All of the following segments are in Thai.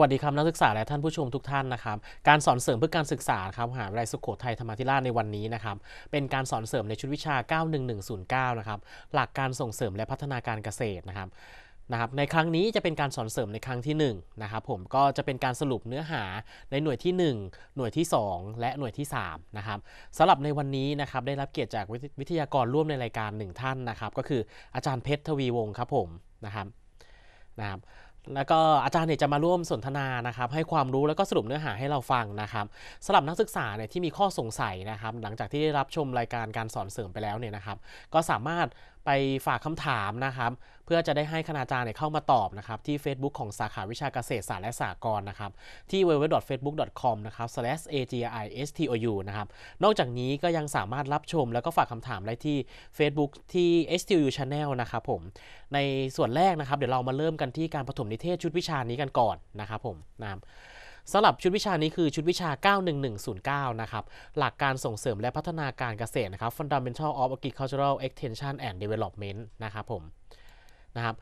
วัสดีครับนักศึกษาและท่านผู้ชมทุกท่านนะครับ การสอนเสริมเพื่อการศึกษาครับมหาวิทยาลัยสุโขทัยธรรมธิราชในวันนี้นะครับเป็นการสอนเสริมในชุดวิชา 91109 นะครับหลักการส่งเสริมและพัฒนาการเกษตรนะครับนะครับ ในครั้งนี้จะเป็นการสอนเสริมในครั้งที่1นะครับผมก็จะเป็นการสรุปเนื้อหาในหน่วยที่ 1 หน่วยที่ 2 และหน่วยที่3นะครับสำหรับในวันนี้นะครับได้รับเกียรติจากวิทยากรร่วมในรายการ 1 ท่านนะครับก็คืออาจารย์เพชรทวีวงศ์ครับผมนะครับนะครับแล้วก็อาจารย์เนี่ยจะมาร่วมสนทนานะครับ ให้ความรู้แล้วก็สรุปเนื้อหาให้เราฟังนะครับสำหรับนักศึกษาเนี่ยที่มีข้อสงสัยนะครับ หลังจากที่ได้รับชมรายการการสอนเสริมไปแล้วเนี่ยนะครับ ก็สามารถไปฝากคำถามนะครับเพื่อจะได้ให้คณาจารย์เข้ามาตอบนะครับที่ Facebook ของสาขาวิชาเกษตรศาสตร์และสากลนะครับที่ www.facebook.com นะครับ /agristou นะครับนอกจากนี้ก็ยังสามารถรับชมแล้วก็ฝากคำถามได้ที่ Facebook ที่ STU Channel นะครับผมในส่วนแรกนะครับเดี๋ยวเรามาเริ่มกันที่การประถมนิเทศชุดวิชานี้กันก่อนนะครับผมนะสำหรับชุดวิชานี้คือชุดวิชา 91109นะครับหลักการส่งเสริมและพัฒนาการเกษตรนะครับ Fundamental of Agricultural Extension and Development นะครับผมนะครับ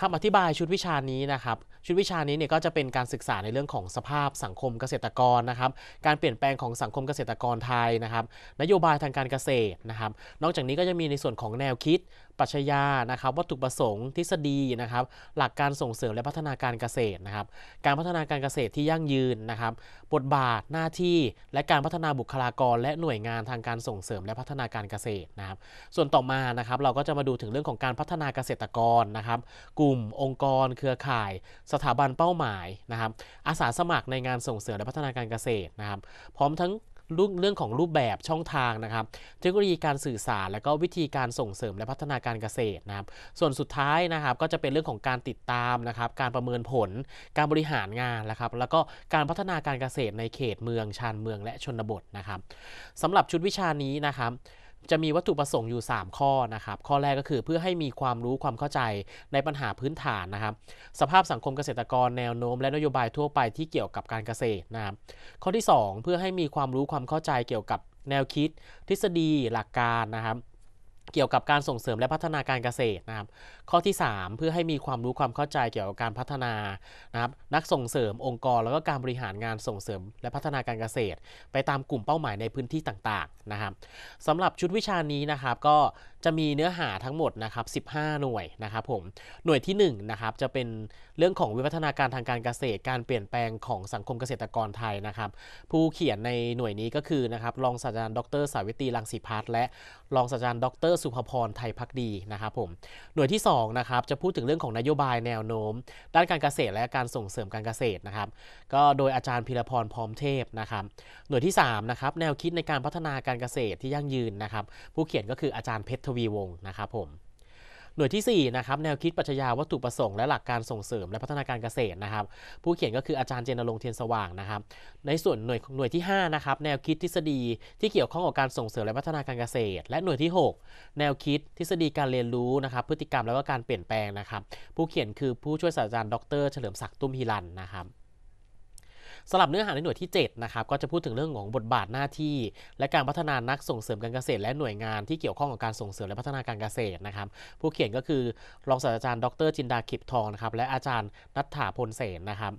คำอธิบายชุดวิชานี้นะครับ ชุดวิชานี้เนี่ยก็จะเป็นการศึกษาในเรื่องของสภาพสังคมเกษตรกรนะครับ การเปลี่ยนแปลงของสังคมเกษตรกรไทยนะครับ นโยบายทางการเกษตรนะครับ นอกจากนี้ก็จะมีในส่วนของแนวคิดปรัชญานะครับ วัตถุประสงค์ทฤษฎีนะครับหลักการส่งเสริมและพัฒนาการเกษตรนะครับ การพัฒนาการเกษตรที่ยั่งยืนนะครับ บทบาทหน้าที่และการพัฒนาบุคลากรและหน่วยงานทางการส่งเสริมและพัฒนาการเกษตรนะครับส่วนต่อมานะครับเราก็จะมาดูถึงเรื่องของการพัฒนาเกษตรกรนะครับ กลุ่มองค์กร เครือข่าย สถาบันเป้าหมายนะครับอาสาสมัครในงานส่งเสริมและพัฒนาการเกษตรนะครับ พร้อมทั้งรเรื่องของรูปแบบช่องทางนะครับเทคโนโลยีการสื่อสาร และก็วิธีการส่งเสริมและพัฒนาการเกษตรนะครับ ส่วนสุดท้ายนะครับก็จะเป็นเรื่องของการติดตามนะครับ การประเมินผล การบริหารงานนะครับ แล้วก็การพัฒนาการเกษตรในเขตเมือง ชานเมืองและชนบทนะครับสำหรับชุดวิชานี้นะครับจะมีวัตถุประสงค์อยู่ 3 ข้อนะครับ ข้อแรกก็คือเพื่อให้มีความรู้ความเข้าใจในปัญหาพื้นฐานนะครับ สภาพสังคมเกษตรกรแนวโน้มและนโยบายทั่วไปที่เกี่ยวกับการเกษตรนะครับ ข้อที่ 2 เพื่อให้มีความรู้ความเข้าใจเกี่ยวกับแนวคิด ทฤษฎี หลักการนะครับเกี่ยวกับการส่งเสริมและพัฒนาการเกษตรนะครับข้อที่ 3 เพื่อให้มีความรู้ความเข้าใจเกี่ยวกับการพัฒนานะครับนักส่งเสริมองค์กรแล้วก็การบริหารงานส่งเสริมและพัฒนาการเกษตร ไปตามกลุ่มเป้าหมายในพื้นที่ต่างๆนะครับสำหรับชุดวิชานี้นะครับ ก็จะมีเนื้อหาทั้งหมดนะครับ15 หน่วยนะครับผมหน่วยที่1นะครับจะเป็นเรื่องของวิวัฒนาการทางการเกษตรการเปลี่ยนแปลงของสังคมเกษตรกรไทยนะครับ ผู้เขียนในหน่วยนี้ก็คือนะครับรองศาสตราจารย์ดรสาวิตรีลังสีพัฒน์และรองศาสตราจารย์ดรรสุภพรไทยพักดีนะครับผมหน่วยที่2นะครับจะพูดถึงเรื่องของนโยบายแนวโน้ม ด้านการเกษตรและการส่งเสริมการเกษตรนะครับ ก็โดยอาจารย์พิรพรพร้อมเทพนะครับหน่วยที่3นะครับแนวคิดในการพัฒนาการเกษตรที่ยั่งยืนนะครับผู้เขียนก็คืออาจารย์เพชรทวีวงศ์นะครับผมหน่วยที่4นะครับแนวคิดปัชญาวัตถุประสงค์และหลักการส่งเสริมและพัฒนาการเกษตรนะครับ ผู้เขียนก็คืออาจารย์เจนรงเทียนสว่างนะครับ ในส่วนหน่วยหน่วยที่5นะครับแนวคิดทฤษฎีที่เกี่ยวข้องกับการส่งเสริมและพัฒนาการเกษตร และหน่วยที่ 6 แนวคิดทฤษฎีการเรียนรู้นะครับ พฤติกรรมแล้วก็การเปลี่ยนแปลงนะครับ ผู้เขียนคือผู้ช่วยศาสตราจารย์ดรเฉลิมศักดิ์ตุ้มฮิรันนะครับสำหรับเนื้อหาในหน่วยที่7นะครับก็จะพูดถึงเรื่องของบทบาทหน้าที่ และการพัฒนานักส่งเสริมการเกษตร และหน่วยงานที่เกี่ยวข้องกับการส่งเสริมและพัฒนาการเกษตรนะครับ ผู้เขียนก็คือ รองศาสตราจารย์ดรจินดาขิบทองนะครับและอาจารย์นัทธาพลเสนนะครับ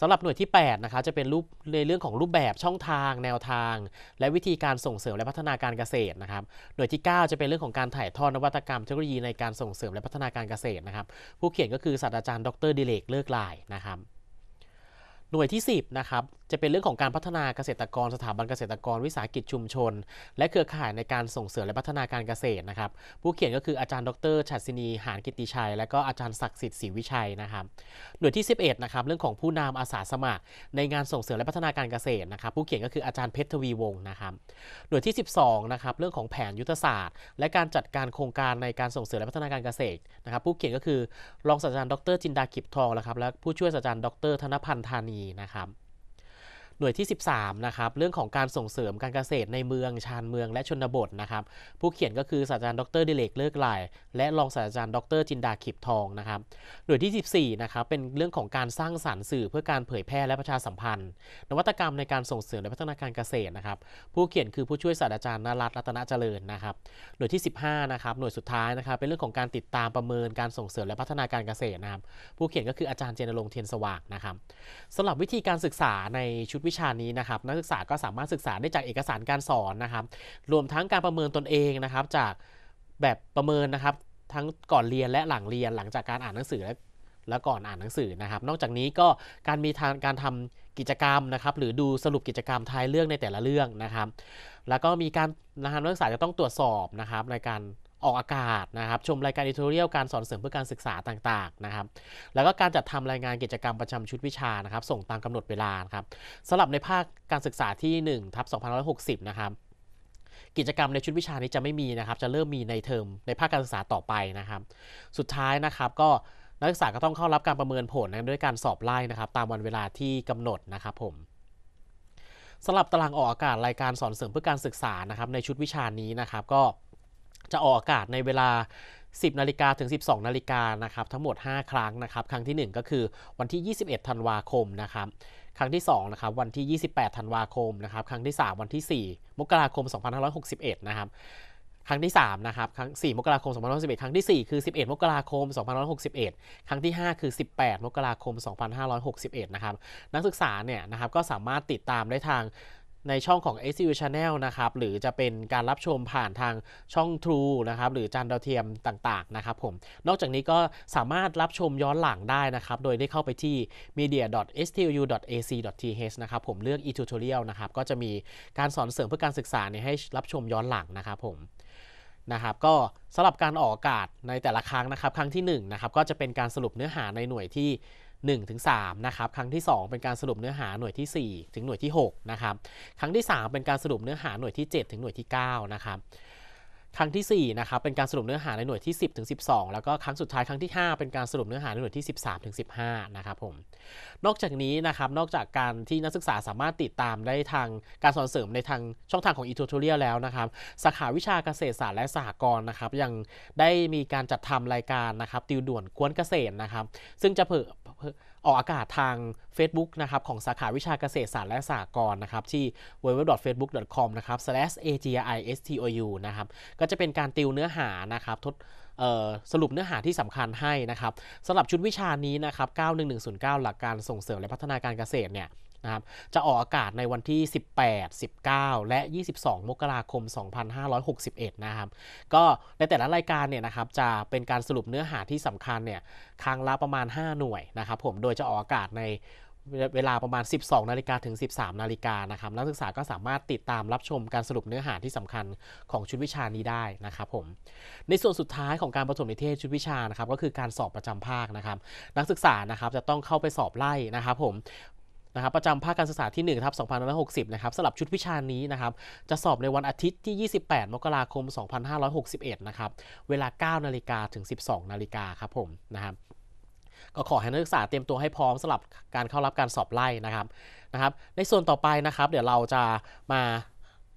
สำหรับหน่วยที่8นะคะจะเป็นรูปในเรื่องของรูปแบบช่องทาง แนวทาง และวิธีการส่งเสริมและพัฒนาการเกษตรนะครับหน่วยที่ 9 จะเป็นเรื่องของการถ่ายทอดนวัตกรรมเทคโนโลยีในการส่งเสริมและพัฒนาการเกษตรนะครับ ผู้เขียนก็คือศาสตราจารย์ ดรดิเลกเลิกลายนะครับหน่วยที่ 10 นะครับจะเป็นเรื่องของการพัฒนาเกษตรกรสถาบันเกษตรกรวิสาหกิจชุมชน และเครือข่ายในการส่งเสริมและพัฒนาการเกษตรนะครับ ผู้เขียนก็คืออาจารย์ดรชัดศินี หานกิติชัยและก็อาจารย์ศักดิ์สิทธิ์ศรีวิชัยนะครับหน่วยที่11นะครับเรื่องของผู้นำอาสาสมัครในงานส่งเสริมและพัฒนาการเกษตรนะครับ ผู้เขียนก็คืออาจารย์เพชรทวีวงศ์นะครับหน่วยที่12นะครับเรื่องของแผนยุทธศาสตร์ และการจัดการโครงการในการส่งเสริมและพัฒนาการเกษตรนะครับ ผู้เขียนก็คือรองศาสตราจารย์ดร จินดาขิบทองนลครับและผู้ช่วยศาสตราจารย์ดร ธนพันธ์ธานีนะครับหน่วยที่ 13นะครับ เรื่องของการส่งเสริมการเกษตรในเมืองชานเมืองและชนบทนะครับ ผู้เขียนก็คือศาสตราจารย์ดรดิเลกเลิกหลายและรองศาสตราจารย์ ดรจินดาขิบทองนะครับ หน่วยที่ 14นะครับ เป็นเรื่องของการสร้างสารรค์สื่อ เพื่อการเผยแพร่และประชาสัมพันธ์ นวัตกรรมในการส่งเสริมและพัฒนาการเกษตรนะครับ ผู้เขียนคือผู้ช่วยศาสตราจารย์นรัตน์รัตนเจริญนะครับ หน่วยที่ 15นะครับ หน่วยสุดท้ายนะครับ เป็นเรื่องของการติดตามประเมินการส่งเสริมและพัฒนาการเกษตรนะครับ ผู้เขียนก็คืออาจารย์เจนรงเทียนสว่างนะครับสำหรับวิธีการศึกษาในชุดกวิชานี้นะครับ นักศึกษาก็สามารถศึกษาได้จากเอกสารการสอนนะครับ รวมทั้งการประเมินตนเองนะครับ จากแบบประเมินนะครับทั้งก่อนเรียนและหลังเรียนหลังจากการอ่านหนังสือและและก่อนอ่านหนังสือนะครับ นอกจากนี้ก็การมีาการทำกิจกรรมนะครับ หรือดูสรุปกิจกรรมทายเรื่องในแต่ละเรื่องนะครับ แล้วก็มีการนะครับนักศึกษาจะต้องตรวจสอบนะครับ ในการออกอากาศนะครับชมรายการอิทูเรียลการสอนเสริมเพื่อการศึกษาต่างๆนะครับแล้วก็การจัดทำรายงานกิจกรรมประจำชุดวิชานะครับ ส่งตามกำหนดเวลาครับสำหรับในภาคการศึกษาที่1ทับ2560 นะครับ กิจกรรมในชุดวิชานี้จะไม่มีนะครับ จะเริ่มมีในเทอมในภาคการศึกษาต่อไปนะครับ สุดท้ายนะครับก็นักศึกษาก็ต้องเข้ารับการประเมินผลด้วยการสอบไล่นะครับ ตามวันเวลาที่กำหนดนะครับผมสำหรับตารางออกอากาศรายการสอนเสริมเพื่อการศึกษานะครับในชุดวิชานี้นะครับ ก็จะออกอากาศในเวลา 10 นาฬิกาถึง 12 นาฬิกานะครับทั้งหมด 5 ครั้งนะครับครั้งที่1ก็คือวันที่ 21 ธันวาคมนะครับครั้งที่2นะครับวันที่ 28 ธันวาคมนะครับครั้งที่ 3 วันที่ 4 มกราคม 2561 นะครับครั้งที่3นะครับครั้ง4มกราคม 2561 ครั้งที่4คือ 11 มกราคม 2561 ครั้งที่ 5 คือ 18 มกราคม 2561 นะครับนักศึกษาเนี่ยนะครับก็สามารถติดตามได้ทางในช่องของ x u Channel นะครับ หรือจะเป็นการรับชมผ่านทางช่อง True นะครับ หรือจานดาวเทียมต่างๆ นะครับผม นอกจากนี้ก็สามารถรับชมย้อนหลังได้นะครับ โดยได้เข้าไปที่ media.stu.ac.th นะครับผมเลือก e-tutorial นะครับ ก็จะมีการสอนเสริมเพื่อการศึกษาเนี่ยให้รับชมย้อนหลังนะครับผม นะครับ ก็สำหรับการออกอากาศในแต่ละครั้งนะครับ ครั้งที่1นะครับ ก็จะเป็นการสรุปเนื้อหาในหน่วยที่1-3นะครับ ครั้งที่ 2 เป็นการสรุปเนื้อหาหน่วยที่ 4 ถึงหน่วยที่6นะครับ ครั้งที่ 3 เป็นการสรุปเนื้อหาหน่วยที่ 7 ถึงหน่วยที่9นะครับ ครั้งที่4นะครับเป็นการสรุปเนื้อหาในหน่วยที่ 10ถึง12แล้วก็ครั้งสุดท้ายครั้งที่5เป็นการสรุปเนื้อหาในหน่วยที่ 13ถึง15นะครับผม นอกจากนี้นะครับ นอกจากการที่นักศึกษาสามารถติดตามได้ทางการสอนเสริมในทางช่องทางของ e-tutorial แล้วนะครับ สาขาวิชาเกษตรศาสตร์และสหกรณ์นะครับยังได้มีการจัดทำรายการนะครับ ติวด่วนกวนเกษตรนะครับซึ่งจะเผออกอากาศทาง Facebook นะครับของสาขาวิชาเกษตรศาสตร์และสหกรณ์นะครับที่ www.facebook.com นะครับ a g i s t o u นะครับก็จะเป็นการติวเนื้อหานะครับทดสรุปเนื้อหาที่สำคัญให้นะครับสำหรับชุดวิชานี้นะครับ 91109 หลักการส่งเสริมและพัฒนาการเกษตรเนี่ยนะครับจะออกอากาศในวันที่ 18 19 และ 22 มกราคม 2561 นะครับ ก็ในแต่ละรายการเนี่ยนะครับ จะเป็นการสรุปเนื้อหาที่สำคัญเนี่ย ครั้งละประมาณ 5 หน่วยนะครับผม โดยจะออกอากาศในเวลาประมาณ 12นาฬิกาถึง 13 นาฬิกานะครับ นักศึกษาก็สามารถติดตามรับชมการสรุปเนื้อหาที่สำคัญของชุดวิชานี้ได้นะครับผม ในส่วนสุดท้ายของการประถมนิเทศชุดวิชานะครับ ก็คือการสอบประจำภาคนะครับ นักศึกษานะครับจะต้องเข้าไปสอบไล่นะครับผมนะครับประจำภาคการศึกษาที่1ทับ2560 นะครับสำหรับชุดวิชานี้นะครับ จะสอบในวันอาทิตย์ที่ 28 มกราคม 2561 นะครับ เวลา 9นาฬิกาถึง 12นาฬิกาครับผมนะครับ ก็ขอให้นักศึกษาเตรียมตัวให้พร้อมสำหรับการเข้ารับการสอบไล่นะครับนะครับ ในส่วนต่อไปนะครับ เดี๋ยวเราจะมา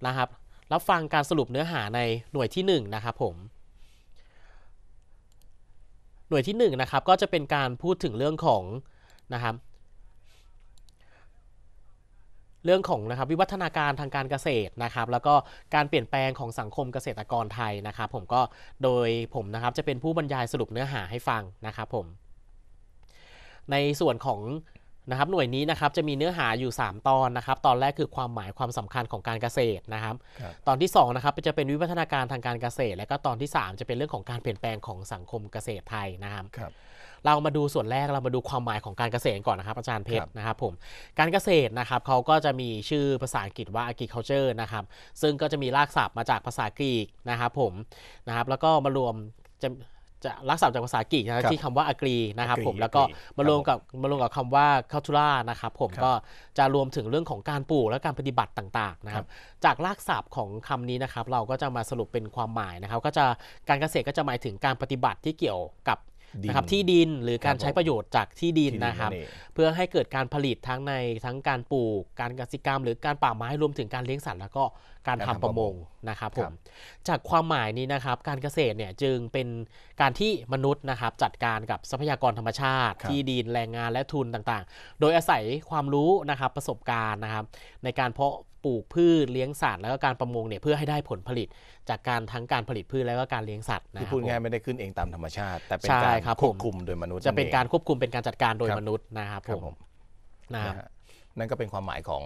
นะครับ รับฟังการสรุปเนื้อหาในหน่วยที่1นะครับผม หน่วยที่1นะครับก็จะเป็นการพูดถึงเรื่องของนะครับเรื่องของนะครับวิวัฒนาการทางการเกษตรนะครับ แล้วก็การเปลี่ยนแปลงของสังคมเกษตรกรไทยนะครับผมก็โดยผมนะครับจะเป็นผู้บรรยายสรุปเนื้อหาให้ฟังนะครับผมในส่วนของนะครับหน่วยนี้นะครับจะมีเนื้อหาอยู่ 3 ตอนนะครับ ตอนแรกคือความหมายความสำคัญของการเกษตรนะครับ ตอนที่2นะครับจะเป็นวิวัฒนาการทางการเกษตรและก็ตอนที่ 3 จะเป็นเรื่องของการเปลี่ยนแปลงของสังคมเกษตรไทยนะครับรบเรามาดูส่วนแรก เรามาดูความหมายของการเกษตรก่อนนะครับอาจารย์เพชรนะครับผม การเกษตรนะครับเขาก็จะมีชื่อภาษาอังกฤษว่า agriculture นะครับซึ่งก็จะมีรากศัพท์มาจากภาษากรีกนะครับผมนะครับแล้วก็มารวมจะจะรักษาจากภาษากรีกนะที่คำว่า agri นะครับผมแล้วก็มารวมกับมารวมกับคำว่า cultura นะครับผมก็จะรวมถึงเรื่องของการปลูกและการปฏิบัติต่างๆนะครับจากรากศัพท์ของคำนี้นะครับ เราก็จะมาสรุปเป็นความหมายนะครับ ก็จะการเกษตรก็จะหมายถึงการปฏิบัติที่เกี่ยวกับนะครับที่ดินหรือการใช้ประโยชน์จากที่ดินนะครับ เพื่อให้เกิดการผลิตทั้งในทั้งการปลูกการกสิกรรม หรือการป่าไม้รวมถึงการเลี้ยงสัตว์แล้วก็การทำประมงนะครับผมจากความหมายนี้นะครับ การเกษตรเนี่ยจึงเป็นการที่มนุษย์นะครับ จัดการกับทรัพยากรธรรมชาติ ที่ดินแรงงานและทุนต่างๆ โดยอาศัยความรู้นะครับประสบการณ์นะครับ ในการเพาะปลูกพืชเลี้ยงสัตว์แล้วก็การประมงเนี่ยเพื่อให้ได้ผลผลิตจากการทั้งการผลิตพืชแล้วก็การเลี้ยงสัตว์นะครับพูดง่ายไม่ได้ขึ้นเองตามธรรมชาติ แต่เป็นการควบคุมโดยมนุษย์จะเป็นการควบคุมเป็นการจัดการโดยมนุษย์นะครับผมนะครับนั่นก็เป็นความหมายของ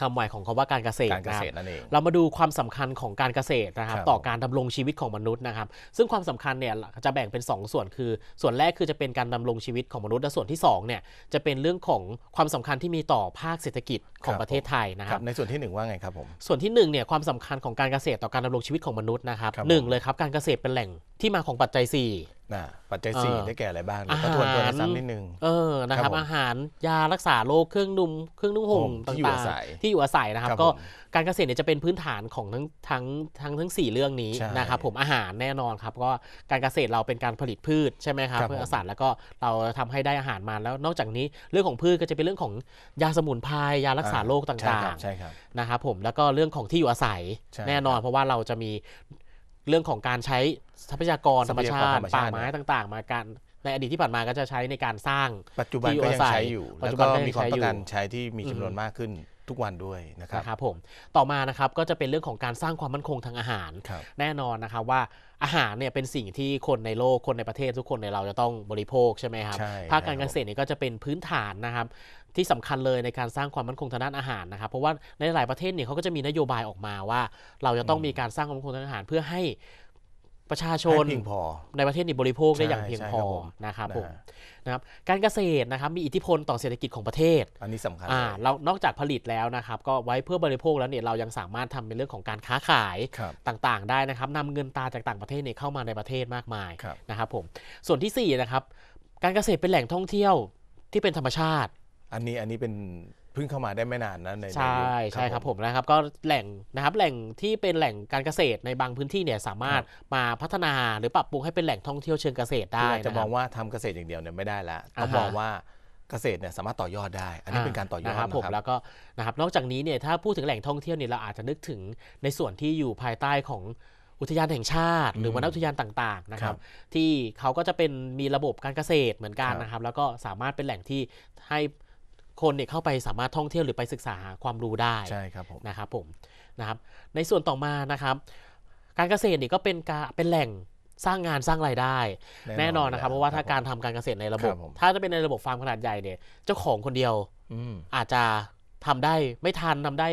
คำหมายของคาว่าการเกษตรการเกษตรนั่นเองเรามาดูความสำคัญของการเกษตรนะครับต่อการดำรงชีวิตของมนุษย์นะครับ ซึ่งความสำคัญเนี่ยจะแบ่งเป็น 2 ส่วน คือ ส่วนแรกคือจะเป็นการดำรงชีวิตของมนุษย์และส่วนที่2เนี่ยจะเป็นเรื่องของความสำคัญที่มีต่อภาคเศรษฐกิจของประเทศไทยนะครับ ในส่วนที่ 1 ว่าไงครับผมส่วนที่1เนี่ยความสำคัญของการเกษตรต่อการดำรงชีวิตของมนุษย์นะครับหนึ่งเลยครับการเกษตรเป็นแหล่งที่มาของปัจจัย 4นะปัจจัยสี่ได้แก่อะไรบ้างแล้วก็ทวนทวนซ้ำนิดนึง เออ นะครับ อาหารยารักษาโรค เครื่องนุ่มเครื่องนุ่งห่มต่างๆที่อยู่อาศัยนะครับ ก็การเกษตรเนี่ยจะเป็นพื้นฐานของทั้งทั้งทั้งทั้งสี่เรื่องนี้นะครับผม อาหารแน่นอนครับ ก็การเกษตรเราเป็นการผลิตพืชใช่ไหมครับเพื่ออาศัยแล้วก็เราทำให้ได้อาหารมาแล้ว นอกจากนี้เรื่องของพืชก็จะเป็นเรื่องของยาสมุนไพร ยารักษาโรคต่างๆนะครับผม แล้วก็เรื่องของที่อยู่อาศัยแน่นอน เพราะว่าเราจะมีเรื่องของการใช้ทรัพยากร ธรรมชาติป่าไม้ต่างๆ มาการในอดีตที่ผ่านมาก็จะใช้ในการสร้างปัจจุบันก็ยังใช้อยู่แล้วก็มีความต้องการใช้ที่มีจำนวนมากขึ้นทุกวันด้วยนะครับนะรบผมต่อมานะครับก็จะเป็นเรื่องของการสร้างความมั่นคงทางอาหารรแน่นอนนะครับว่าอาหารเนี่ยเป็นสิ่งที่คนในโลกคนในประเทศทุกคนในเราจะต้องบริโภค ใช่ไหมครับภาคการเกษตรเนี่ยก็จะเป็นพื้นฐานนะครับที่สำคัญเลยในการสร้างความมั่นคงทางด้านอาหารนะครับ เพราะว่าในหลายประเทศเนี่ยเขาก็จะมีนโยบายออกมาว่าเราจะต้องมีการสร้างความมั่นคงทางอาหารเพื่อให้ประชาชน ในประเทศนี้บริโภคได้อย่างเพียงพอนะครับผมนะครับการเกษตรนะครับมีอิทธิพลต่อเศรษฐกิจของประเทศ อันนี้สำคัญเรานอกจากผลิตแล้วนะครับ ก็ไว้เพื่อบริโภคแล้วเนี่ยเรายังสามารถทำในเรื่องของการค้าขายต่างๆได้นะครับนำเงินตาจากต่างประเทศเนี่ยเข้ามาในประเทศมากมายนะครับผมส่วนที่4นะครับการเกษตรเป็นแหล่งท่องเที่ยวที่เป็นธรรมชาติ อันนี้อันนี้เป็นพิ่งเข้ามาได้ไม่นานนะใน ใช่ใช่ครับผมนะครับก็แหล่งนะครับแหล่งที่เป็นแหล่งการเกษตรในบางพื้นที่เนี่ยสามารถมาพัฒนาหรือปรับปรุงให้เป็นแหล่งท่องเที่ยวเชิงเกษตรได้จะมองว่าทำเกษตรอย่างเดียวเนี่ยไม่ได้ละต้องมองว่าเกษตรเนี่ยสามารถต่อยอดได้ อันนี้เป็นการต่อยอดนะครับผมแล้วก็นะครับนอกจากนี้เนี่ยถ้าพูดถึงแหล่งท่องเที่ยวเนี่ยเราอาจจะนึกถึงในส่วนที่อยู่ภายใต้ของอุทยานแห่งชาติหรือวนอุทยานต่าง ๆนะครับ ที่เขาก็จะเป็นมีระบบการเกษตรเหมือนกันนะครับ แล้วก็สามารถเป็นแหล่งที่ให้คนเนี่ยเข้าไปสามารถท่องเที่ยวหรือไปศึกษาความรู้ได้ใช่ครับผมนะครับผมนะครับ ในส่วนต่อมานะครับ การเกษตรเนี่ยก็เป็นการเป็นแหล่งสร้างงานสร้างรายได้ แน่นอนนะครับเพราะว่าถ้าการทำการเกษตรในระบบ ถ้าจะเป็นในระบบฟาร์มขนาดใหญ่เนี่ยเจ้าของคนเดียวอาจจะทำได้ไม่ทันทำได้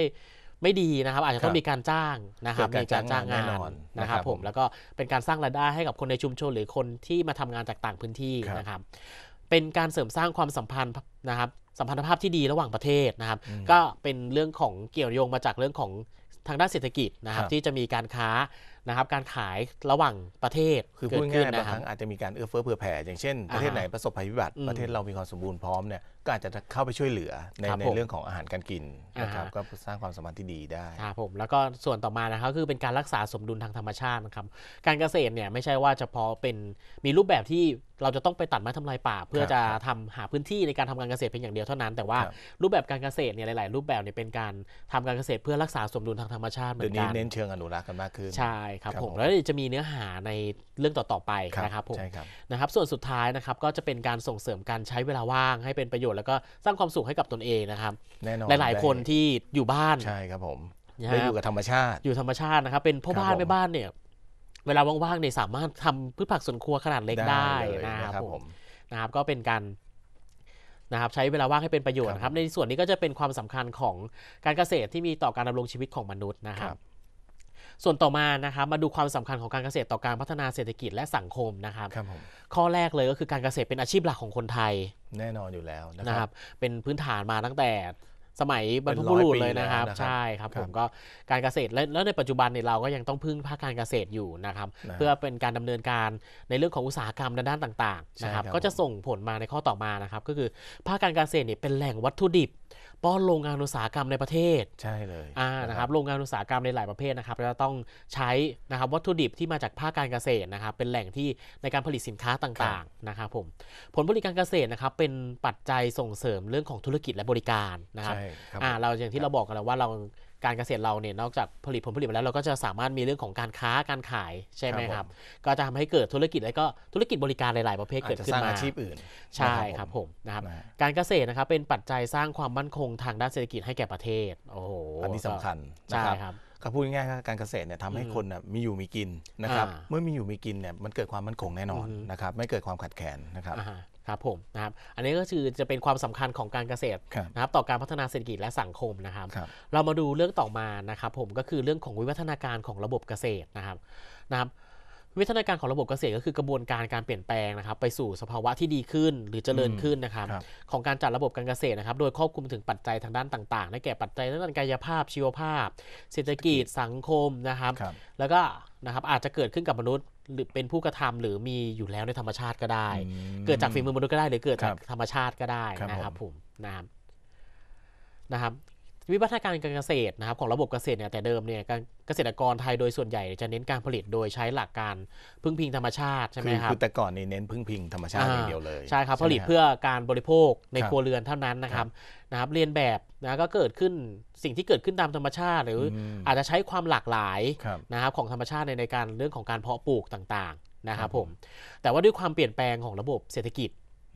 ไม่ดีนะครับ อาจจะต้องมีการจ้างนะครับมีการจ้างงานนะครับ ผมแล้วก็เป็นการสร้างรายได้ให้กับคนในชุมชนหรือคนที่มาทำงานจากต่างพื้นที่นะครับเป็นการเสริมสร้างความสัมพันธ์นะครับสัมพันธภาพที่ดีระหว่างประเทศนะครับก็เป็นเรื่องของเกี่ยวโยงมาจากเรื่องของทางด้านเศรษฐกิจนะครับที่จะมีการค้านะครับการขายระหว่างประเทศคือพูดง่ายบางครั้งอาจจะมีการเอื้อเฟื้อเผื่อแผ่อย่างเช่น ประเทศไหนประสบภัยพิบัติ ประเทศเรามีความสมบูรณ์พร้อมเนี่ยก็อาจจะเข้าไปช่วยเหลือในในเรื่องของอาหารการกินนะครับก็สร้างความสมาันที่ดีได้ครับผมแล้วก็ส่วนต่อมานะครับคือเป็นการรักษาสมดุลทางธรรมชาตินะครับการเกษตรเนี่ยไม่ใช่ว่าเฉพาะเป็นมีรูปแบบที่เราจะต้องไปตัดไม้ทำลายป่า เพื่อจะทำหาพื้นที่ในการทำการเกษตรเพียงอย่างเดียวเท่านั้น แต่ว่ารูปแบบการเกษตรเนี่ยหลายๆ รูปแบบเนี่ยเป็นการทำการเกษตรเพื่อรักษาสมดุลทางธรรมชาติเหมือนเดี๋ยวนี้เน้นเชิงอนุรักษ์กันมากขึ้นใช่ครับผมแล้วเจะมีเนื้อหาในเรื่องต่อๆไปนะครับผมนะครับส่วนสุดท้ายนะครับก็จะเป็นการส่งเสริมการใช้เวลาว่างให้เป็นประโยชนชน์แล้วก็สร้างความสุขให้กับตนเองนะครับแน่นอนหลายๆคนที่อยู่บ้านใช่ครับ ผมได้อยู่กับธรรมชาติ อยู่ธรรมชาตินะครับ เป็นพ่อบ้านแม่บ้านเนี่ย เวลาว่างๆเนี่ยสามารถทำพืชผักสวนครัวขนาดเล็กได้นะครับผมนะครับก็เป็นการนะครับใช้เวลาว่างให้เป็นประโยชน์นะครับ ในส่วนนี้ก็จะเป็นความสำคัญของการเกษตรที่มีต่อการดำรงชีวิตของมนุษย์นะครับส่วนต่อมานะครับมาดูความสำคัญของการเกษตรต่อการพัฒนาเศรษฐกิจและสังคมนะครับครับผมข้อแรกเลยก็คือการเกษตรเป็นอาชีพหลักของคนไทยแน่นอนอยู่แล้วนะครับเป็นพื้นฐานมาตั้งแต่สมัยบรรพบุรุษเลยนะครับใช่ครับผมก็การเกษตรแล้วในปัจจุบันเนี่ยเราก็ยังต้องพึ่งภาคการเกษตรอยู่นะครับเพื่อเป็นการดำเนินการในเรื่องของอุตสาหกรรมด้านต่างๆนะครับก็จะส่งผลมาในข้อต่อมานะครับ ก็คือภาคการเกษตรเนี่ยเป็นแหล่งวัตถุดิบป้อนโรงงานอุตสาหกรรมในประเทศใช่เลยอ่านะครับโรงงานอุตสาหกรรมในหลายประเภทนะครับจะต้องใช้นะครับวัตถุดิบที่มาจากภาคการเกษตรนะครับเป็นแหล่งที่ในการผลิตสินค้าต่างๆนะครับผมผลผลิตการเกษตรนะครับ เป็นปัจจัยส่งเสริมเรื่องของธุรกิจและบริการนะครับอ่าเราอย่างที่เราบอกกันแล้วว่าเราการเกษตรเราเนี่ยนอกจากผลิตผลผลิตมาแล้ว เราก็จะสามารถมีเรื่องของการค้าการขายใช่ไหมครับก็จะทำให้เกิดธุรกิจแล้วก็ธุรกิจบริการหลายๆ ประเภท เกิดขึ้นมาอาชีพอื่นใช่ครับผมนะครับ การเกษตรนะครับเป็นปัจจัยสร้างความมั่นคงทางด้านเศรษฐกิจให้แก่ประเทศโอ้โหอันนี้สำคัญใช่ครับก็พูดง่ายๆการเกษตรเนี่ยทำให้คนมีอยู่มีกินนะครับเมื่อมีอยู่มีกินเนี่ยมันเกิดความมั่นคงแน่นอนนะครับไม่เกิดความขัดแคลนนะครับครับผมนะครับอันนี้ก็คือจะเป็นความสำคัญของการเกษตรนะครับต่อการพัฒนาเศรษฐกิจและสังคมนะครับเรามาดูเรื่องต่อมานะครับผมก็คือเรื่องของวิวัฒนาการของระบบเกษตรนะครับนะครับวิวัฒนาการของระบบเกษตรก็คือกระบวนการการเปลี่ยนแปลงนะครับไปสู่สภาวะที่ดีขึ้น หรือเจริญขึ้นนะครับของการจัดระบบการเกษตรนะครับโดยครอบคลุมถึงปัจจัยทางด้านต่างๆได้แก่ปัจจัยด้านกายภาพ ชีวภาพ เศรษฐกิจ สังคมนะครับแล้วก็นะครับอาจจะเกิดขึ้นกับมนุษย์หรือเป็นผู้กระทำหรือมีอยู่แล้วในธรรมชาติก็ได้ เกิดจากฝีมือมนุษย์ก็ได้หรือเกิดจากธรรมชาติก็ได้นะครับผมนะครับนะครับวิวัฒนาการการเกษตรนะครับของระบบเกษตรเนี่ยแต่เดิมเนี่ยเกษตรกรไทยโดยส่วนใหญ่จะเน้นการผลิตโดยใช้หลักการพึ่งพิงธรรมชาติใช่ไหมครับคือแต่ก่อนนี่เน้นพึ่งพิงธรรมชาติอย่างเดียวเลยใช่ครับผลิตเพื่อการบริโภคในครัวเรือนเท่านั้นนะครับนะครับเรียนแบบนะก็เกิดขึ้นสิ่งที่เกิดขึ้นตามธรรมชาติ หรืออาจจะใช้ความหลากหลายนะครับของธรรมชาติในการเรื่องของการเพาะปลูกต่างๆนะครับผมแต่ว่าด้วยความเปลี่ยนแปลงของระบบเศรษฐกิจ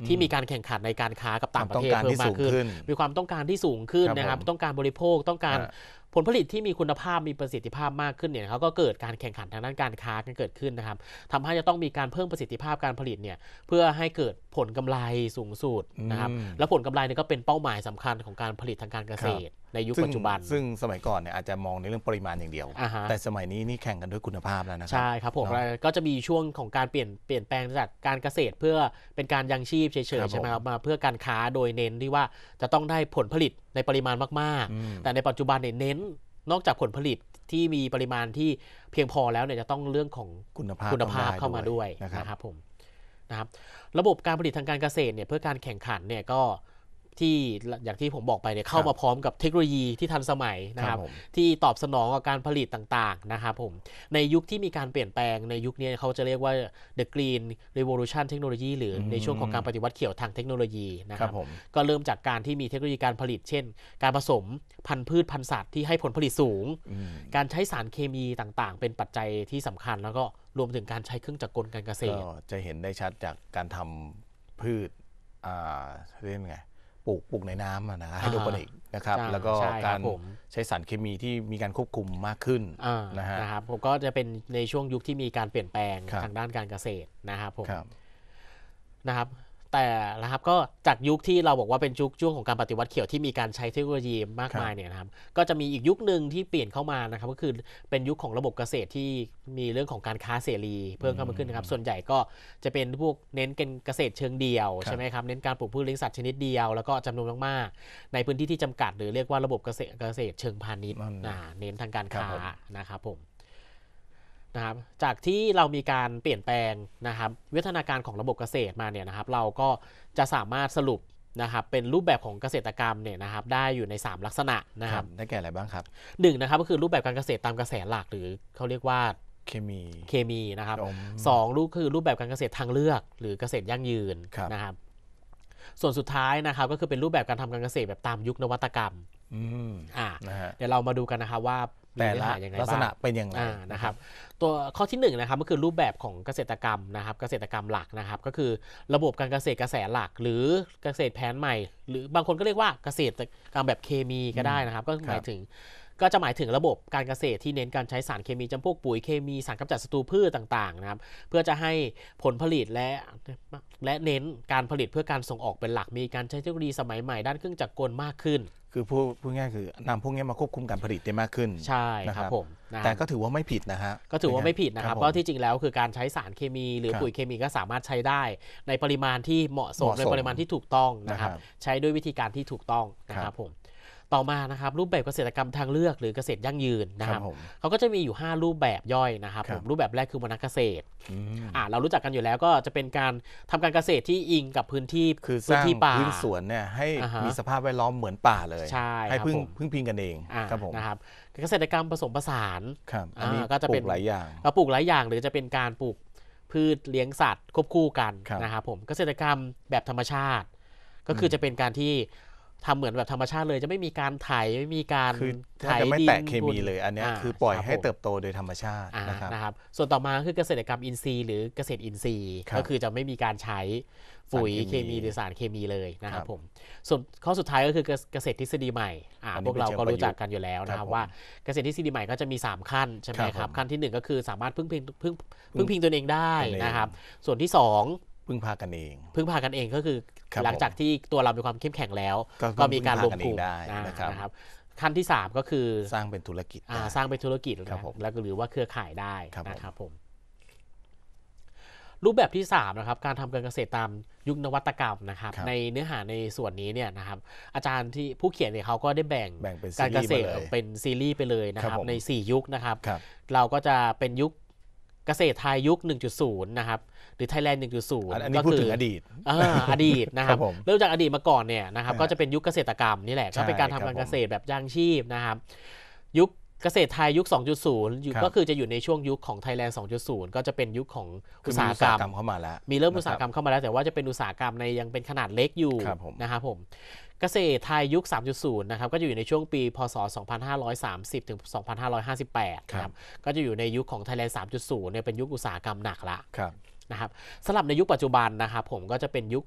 ที่มีการแข่งขันในการค้ากับต่างประเทศเพิ่มมากขึ้น มีความต้องการที่สูงขึ้นนะครับ ต้องการบริโภค ต้องการผลผลิตที่มีคุณภาพมีประสิทธิภาพมากขึ้นเนี่ยเขาก็เกิดการแข่งขันทางด้านการค้ากันเกิดขึ้นนะครับทำให้จะต้องมีการเพิ่มประสิทธิภาพการผลิตเนี่ย เพื่อให้เกิดผลกำไรสูงสุดนะครับ และผลกำไรเนี่ยก็เป็นเป้าหมายสำคัญของการผลิตทางการเกษตรในยุคปัจจุบันซึ่งสมัยก่อนเนี่ยอาจจะมองในเรื่องปริมาณอย่างเดียว แต่สมัยนี้นี่แข่งกันด้วยคุณภาพแล้วนะครับใช่ครับผมก็จะมีช่วงของการเปลี่ยนเปลี่ยนแปลงจากการเกษตร เพื่อเป็นการยังชีพเฉยๆใช่ไหมครับมา เพื่อการค้าโดยเน้น ที่ว่าจะต้องได้ผลผลิตในปริมาณมากๆ แต่ในปัจจุบันเนี่ยเน้นนอกจากผลผลิตที่มีปริมาณที่เพียงพอแล้วเนี่ยจะต้องเรื่องของคุณภาพคุณภาพเข้ามาด้วยนะครับผมนะครับระบบการผลิตทางการเกษตรเนี่ยเพื่อการแข่งขันเนี่ยก็ที่อย่างที่ผมบอกไปเนี่ยเข้ามาพร้อมกับเทคโนโลยีที่ทันสมัยนะครับที่ตอบสนองกับการผลิตต่างๆนะครับผมในยุคที่มีการเปลี่ยนแปลงในยุคนี้เขาจะเรียกว่า The Green Revolution Technology หรือในช่วงของการปฏิวัติเขียวทางเทคโนโลยีนะครับก็เริ่มจากการที่มีเทคโนโลยีการผลิตเช่น การผสมพันธุ์พืช พันธุ์สัตว์ที่ให้ผลผลิตสูงการใช้สารเคมีต่างๆ เป็นปัจจัยที่สำคัญ แล้วก็รวมถึงการใช้เครื่องจักรกลการเกษตรจะเห็นได้ชัดจากการทำพืชเรียกไงปลูกปลูกในน้ำนะไฮโดรโปนิกนะครับแล้วก็การใช้สารเคมีที่มีการควบคุมมากขึ้นนะฮะนะครับผมก็จะเป็นในช่วงยุคที่มีการเปลี่ยนแปลงทางด้านการเกษตรนะครับผมนะครับแต่นะครับก็จากยุคที่เราบอกว่าเป็นยุคช่วงของการปฏิวัติเขียวที่มีการใช้เทคโนโลยีมากมายเนี่ยนะครับก็จะมีอีกยุคหนึ่งที่เปลี่ยนเข้ามานะครับก็คือเป็นยุคของระบบเกษตรที่มีเรื่องของการค้าเสรี เพิ่มเข้ามาขึ้นนะครับส่วนใหญ่ก็จะเป็นพวกเน้นกฑ์เกษตรเชิงเดียวใช่ไหมครับเน้นการปลูกพืชเลี้ยงสัตว์ชนิดเดียวแล้วก็จำนวนมากๆ ในพื้นที่ที่จำกัด หรือเรียกว่าระบบเกษตรเกษตรเชิงพาณิชย์เน้นทางการค้านะครับผมนะครับจากที่เรามีการเปลี่ยนแปลงนะครับวิทยาการของระบบเกษตรมาเนี่ยนะครับ เราก็จะสามารถสรุปนะครับเป็นรูปแบบของเกษตรกรรมเนี่ยนะครับ ได้อยู่ใน 3 ลักษณะนะครับ ได้แก่อะไรบ้างครับหนึ่งนะครับก็คือรูปแบบการเกษตรตามกระแสหลักหรือเขาเรียกว่าเคมีเคมีนะครับสองรูปคือรูปแบบการเกษตรทางเลือก หรือเกษตรยั่งยืนนะครับ ส่วนสุดท้ายนะครับก็คือเป็นรูปแบบการทำการเกษตรแบบตามยุคนวัตกรรมอ่าเดี๋ยวเรามาดูกันนะครับว่าแต่ละ ลักษณะเป็นอย่างไรนะครับ ตัวข้อที่1นนะครับก็คือรูปแบบของเกษตรกรรมนะครับเกษตรกรรมหลักนะครับ ก็คือระบบการเกษตรกระแสหลักหรือเกษตรแผนใหม่ หรือบางคนก็เรียกว่าเกษตรกรรมแบบเคมีก็ได้นะครับ ก็หมายถึงก็จะหมายถึงระบบการเกษตรที่เน้นการใช้สารเคมีจำพวกปุ๋ยเคมีสารกำจัดศัตรูพืชต่างๆนะครับเพื่อจะให้ผลผลิตและและเน้นการผลิตเพื่อการส่งออกเป็นหลักมีการใช้เทคโนโลยีสมัยใหม่ ด้านเครื่องจักรกลมากขึ้น คือพูดพูดง่ายคือนำพวกนี้มาควบคุมการผลิตได้มากขึ้น ใช่ครับผมแต่ก็ถือว่าไม่ผิดนะฮะก็ถือว่าไม่ผิดนะครับเพราะที่จริงแล้วคือการใช้สารเคมี หรือปุ๋ยเคมีก็สามารถใช้ได้ในปริมาณที่เหมาะสมในปริมาณที่ถูกต้องนะครับใช้ด้วยวิธีการที่ถูกต้องนะครับผมต่อมานะครับรูปแบบเกษตรกรรมทางเลือก หรือเกษตรยั่งยืนนะครับเขาก็จะมีอยู่ 5 รูปแบบย่อยนะครับผมรูปแบบแรกคือวรรณเกษตรอ่าเรารู้จักกันอยู่แล้วก็จะเป็นการทำการเกษตรที่อิงกับพื้นที่คือพื้นที่ป่าพื้นสวนเนี่ยให้มีสภาพแวดล้อมเหมือนป่าเลยใช่ให้พึ่งพึ่งพิงกันเองครับผมนะครับเกษตรกรรมผสมผสานครับอันนี้ก็จะเป็นหลายอย่างเราปลูกหลายอย่างหรือจะเป็นการปลูกพืชเลี้ยงสัตว์ ควบคู่กันนะครับผมเกษตรกรรมแบบธรรมชาติ ก็คือจะเป็นการที่ทำเหมือนแบบธรรมชาติเลย จะไม่มีการไถไม่มีการคือถ้าจะไม่แตะเคมีเลยอันนี้คือปล่อยให้เติบโตโดยธรรมชาตินะครับส่วนต่อมาคือเกษตรกรรมอินทรีย์หรือเกษตรอินทรีย์ก็คือจะไม่มีการใช้ปุ๋ยเคมี หรือสารเคมีเลยนะครับผมส่วนข้อสุดท้ายก็คือเกษตรทฤษฎีใหม่พวกเราก็รู้จักกันอยู่แล้วนะครับว่าเกษตรทฤษฎีใหม่ก็จะมี3ขั้นใช่ไหมครับขั้นที่1ก็คือสามารถพึ่งพิงพึ่งพึ่งพิงตนเองได้นะครับส่วนที่ 2พึ่งพากันเอง พึ่งพากันเองก็คือคหลังจากที่ตัวเรามีความเข้มแข็งแล้ว ก็ก็มีการรวมกลุ่มงนได้นะครับนะรบขั้นที่3ก็คือสร้างเป็นธุรกิจสร้างเป็นธุรกิจนะแล้วก็หรือว่าเครือข่ายได้นะครับผมรูปแบบที่3นะครับการทำการเกษตรตามยุคนวัตกรรมนะครับ ในเนื้อหาในส่วนนี้เนี่ยนะครับ อาจารย์ที่ผู้เขียนเนี่ยเขาก็ได้แบ่งบงการเกษตรเป็นซีรีส์ไปเลยนะครับรบผใน 4 ยุคนะครับครับ เราก็จะเป็นยุคเกษตรไทยยุค 1.0 นะครับ หรือไทยแลนด์1.0อันนี้พูดถึงอดีตอดีตนะครับ เริ่มจากอดีตมาก่อนเนี่ยนะครับ ก็จะเป็นยุคเกษตรกรรมนี่แหละ ก็เป็นการทำการเกษตรแบบย่างชีพนะครับ ยุคเกษตรไทยยุค 2.0 ก็คือจะอยู่ในช่วงยุคของไทยแลนด์2.0 ก็จะเป็นยุคของอุตสาหกรรมเข้ามาแล้ว มีเริ่มอุตสาหกรรมเข้ามาแล้วแต่ว่าจะเป็นอุตสาหกรรมในยังเป็นขนาดเล็กอยู่นะครับผมเกษตรไทยยุค 3.0 นะครับก็จะอยู่ในช่วงปี พศ 2530ถึง2558ครับก็จะอยู่ในยุคของไทยแลนด์3.0เนี่ยเป็นยุคอุตสาหกรรมหนักละนะครับสำหรับในยุคปัจจุบันนะครับผมก็จะเป็นยุค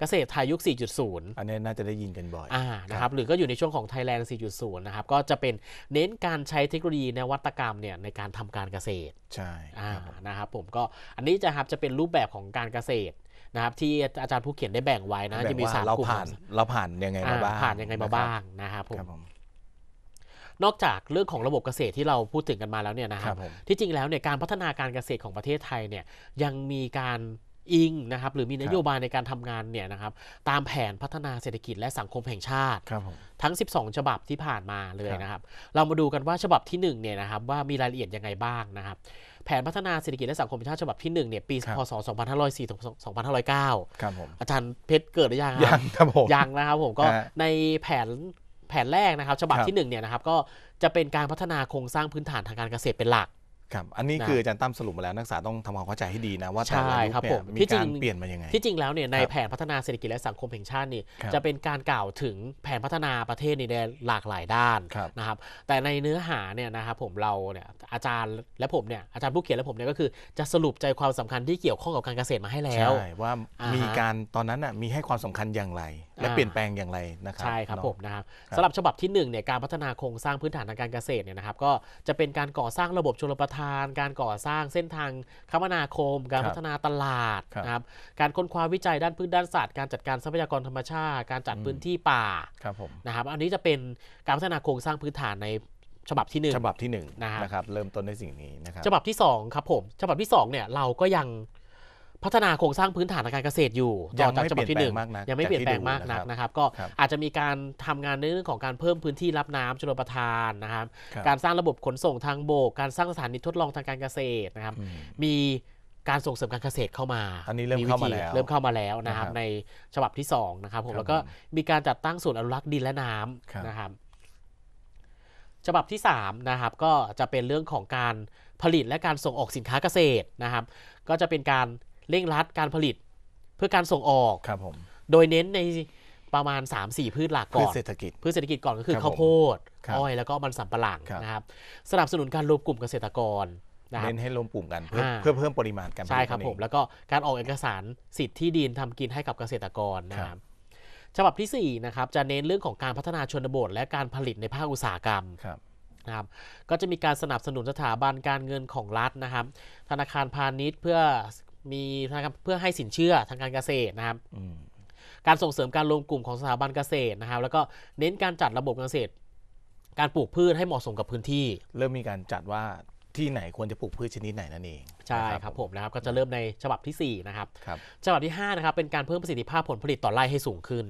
เกษตรไทยยุค 4.0 อันนี้น่าจะได้ยินกันบ่อยอ่านะครับหรือก็อยู่ในช่วงของ Thailand 4.0 นะครับ ก็จะเป็นเน้นการใช้เทคโนโลยีนวัตกรรมเนี่ยในการทำการเกษตร ใช่อ่านะครับผม ก็อันนี้จะครับจะเป็นรูปแบบของการเกษตรนะครับที่อาจารย์ผู้เขียนได้แบ่งไว้นะ จะมีสามกลุ่มเราผ่าน เราผ่านยังไงมาบ้างผ่านยังไงมาบ้างนะครับผมนอกจากเรื่องของระบบเกษตรที่เราพูดถึงกันมาแล้วเนี่ยนะครับ ที่จริงแล้วเนี่ยการพัฒนาการเกษตรของประเทศไทยเนี่ยยังมีการอิงนะครับหรือมีนโยบายในการทำงานเนี่ยนะครับตามแผนพัฒนาเศรษฐกิจและสังคมแห่งชาติ ทั้ง 12 ฉบับที่ผ่านมาเลยนะครับเรามาดูกันว่าฉบับที่1เนี่ยนะครับว่ามีรายละเอียดยังไงบ้างนะครับแผนพัฒนาเศรษฐกิจและสังคมแห่งชาติฉบับที่1เนี่ยปีพศ 2504ถึง2509 ครับผมอาจารย์เพชรเกิดหรือยังยังครับผมยังนะครับผมก็ในแผนแผนแรกนะครับฉบับที่1เนี่ยนะครับก็จะเป็นการพัฒนาโครงสร้างพื้นฐานทางการเกษตรเป็นหลักครับอันนี้คืออาจารย์ตั้มสรุปมาแล้วนักศึกษาต้องทำความเข้าใจให้ดีนะว่าแต่ละยุคเนี่ยมีการเปลี่ยนมายังไงที่จริงแล้วเนี่ยในแผนพัฒนาเศรษฐกิจและสังคมแห่งชาตินี่จะเป็นการกล่าวถึงแผนพัฒนาประเทศในหลากหลายด้านนะครับแต่ในเนื้อหาเนี่ยนะครับผมเราเนี่ยอาจารย์และผมเนี่ยอาจารย์ผู้เขียนและผมเนี่ยก็คือจะสรุปใจความสำคัญที่เกี่ยวข้องกับการเกษตรมาให้แล้วว่ามีการตอนนั้นอ่ะมีให้ความสำคัญอย่างไร และเปลี่ยนแปลงอย่างไรนะครับใช่ครับผมนะครับสำหรับฉบับที่1เนี่ยการพัฒนาโครงสร้างพื้นฐานทางการเกษตรเนี่ยนะครับก็จะเป็นการก่อสร้างระบบชลประทานการก่อสร้างเส้นทางคมนาคม การพัฒนาตลาดนะครับการค้นคว้าวิจัยด้านพืชด้านสัตว์การจัดการทรัพยากรธรรมชาติการจัดพื้นที่ป่าครับผมนะครับอันนี้จะเป็นการพัฒนาโครงสร้างพื้นฐานในฉบับที่1ฉบับที่1นะครับเริ่มต้นในสิ่งนี้นะครับฉบับที่2ครับผมฉบับที่ 2เนี่ยเราก็ยังพัฒนาโครงสร้างพื้นฐานการเกษตรอยู่ต่อจากฉบับที่หนึ่งยังไม่เปลี่ยนแปลงมากนักนะครับ ก็อาจจะมีการทำงานในเรื่องของการเพิ่มพื้นที่รับน้ำชลประทานนะครับ การสร้างระบบขนส่งทางโบก การสร้างสถานีทดลองทางการเกษตรนะครับ มีการส่งเสริมการเกษตรเข้ามา อันนี้เริ่มเข้ามาแล้วเริ่มเข้ามาแล้วนะครับในฉบับที่2นะครับผมแล้วก็มีการจัดตั้งส่วนอนุรักษ์ดินและน้ำนะครับฉบับที่3นะครับก็จะเป็นเรื่องของการผลิตและการส่งออกสินค้าเกษตรนะครับ ก็จะเป็นการเร่งรัดการผลิตเพื่อการส่งออกครับผมโดยเน้นในประมาณ 3-4 พืชหลักก่อนเศรษฐกิจ พืชเศรษฐกิจก่อนก็คือข้าวโพด อ้อยแล้วก็มันสำปะหลังนะครับ สนับสนุนการรวมกลุ่มเกษตรกรนะเน้นให้รวมกลุ่มกันเพื่ออเพื่อเพิ่มปริมาณการผลิต ใช่ครับผม แล้วก็การออกเอกสารสิทธิ์ที่ดินทำกินให้กับเกษตรกรนะครับ ฉบับทีสี่4นะครับจะเน้นเรื่องของการพัฒนาชนบท และการผลิตในภาคอุตสาหกรรมครับนะครับ ก็จะมีการสนับสนุนสถาบันการเงินของรัฐนะครับ ธนาคารพาณิชย์เพื่อมีนะครับเพื่อให้สินเชื่อทางการเกษตรนะครับการส่งเสริมการรวมกลุ่มของสถาบันเกษตรนะครับ แล้วก็เน้นการจัดระบบเกษตร การปลูกพืชให้เหมาะสมกับพื้นที่ เริ่มมีการจัดว่าที่ไหน ควรจะปลูกพืชชนิดไหนนั่นเอง ใช่ครับผมนะครับก็จะเริ่มในฉบับที่4นะครับฉบับที่ 5 นะครับ เป็นการเพิ่มประสิทธิภาพผลผลิตต่อไร่ให้สูงขึ้น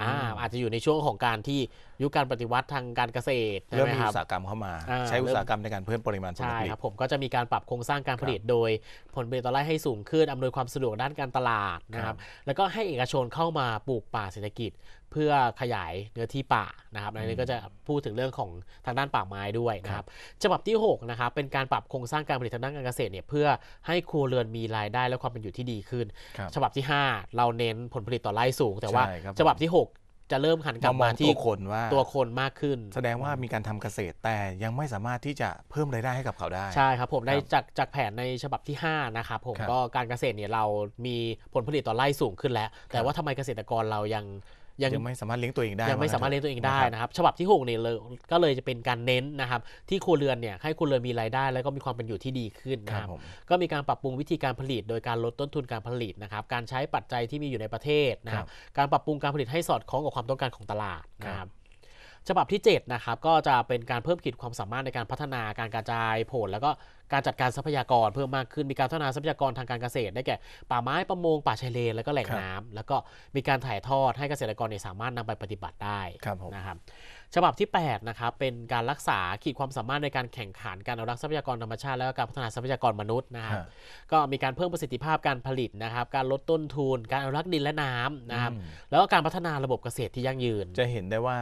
อ่าอาจจะอยู่ในช่วงของการที่ยุคการปฏิวัติทางการเกษตร เริ่มมีอุตสาหกรรมเข้ามา ใช้อุตสาหกรรมในการเพิ่มปริมาณผลผลิตครับผมก็จะมีการปรับโครงสร้างการผลิต โดยผลผลิตต่อไร่ให้สูงขึ้น อำนวยความสะดวกด้านการตลาดนะครับแล้วก็ให้เอกชนเข้ามาปลูกป่าเศรษฐกิจเพื่อขยายเนื้อที่ป่านะครับ ในนี้ก็จะพูดถึงเรื่องของทางด้านป่าไม้ด้วยนะครับฉบับที่6นะครับเป็นการปรับโครงสร้างการผลิตทางด้านการเกษตรเนี่ยเพื่อให้ครัวเรือนมีรายได้และความเป็นอยู่ที่ดีขึ้น ฉบับที่ 5 เราเน้นผลผลิตต่อไร่สูงแต่ว่าฉบับที่ 6 จะเริ่มหันกลับมาที่วคนว่าตัวคนมากขึ้น แสดงว่ามีการทำเกษตรแต่ยังไม่สามารถที่จะเพิ่มรายได้ให้กับเขาได้ ใช่ครับผมได้จากจากแผนในฉบับที่5นะครับผมก็การเกษตรเนี่ยเรามีผลผลิตต่อไร่สูงขึ้นแล้ว แต่ว่าทำไมเกษตรกรเรายังยังไม่สามารถเลี้ยงตัวเองได้ ยังไม่สามารถเลี้ยงตัวเองได้นะครับ ฉบับที่6เนี่ยเลยก็เลยจะเป็นการเน้นนะครับ ที่ครัวเรือนเนี่ยให้ครัวเรือนมีรายได้แล้วก็มีความเป็นอยู่ที่ดีขึ้นนะครับ ก็มีการปรับปรุงวิธีการผลิต โดยการลดต้นทุนการผลิตนะครับ การใช้ปัจจัยที่มีอยู่ในประเทศนะครับ การปรับปรุงการผลิตให้สอดคล้องกับความต้องการของตลาดนะครับฉบับที่7นะครับก็จะเป็นการเพิ่มขีดความสามารถในการพัฒนาการกระจายผล แล้วก็การจัดการทรัพยากรเพิ่มมากขึ้นมีการพัฒนาทรัพยากรทางการเกษตรได้แก่ป่าไม้ประมง ป่าชายเลนแล้วก็แหล่งน้ำ แล้วก็มีการถ่ายทอดให้เกษตรกรเนี่ยสามารถนำไปปฏิบัติได้นะครับฉบับที่8นะครับเป็นการรักษาขีดความสามารถในการแข่งขันการอนุรักษ์ทรัพยากรธรรมชาติและการพัฒนาทรัพยากรมนุษย์นะครับก็มีการเพิ่มประสิทธิภาพการผลิตนะครับการลดต้นทุน การอนุรักษ์ดินและน้ำนะครับแล้วก็การพัฒนาระบบเกษตรที่ยั่งยืน จะเห็นได้ว่า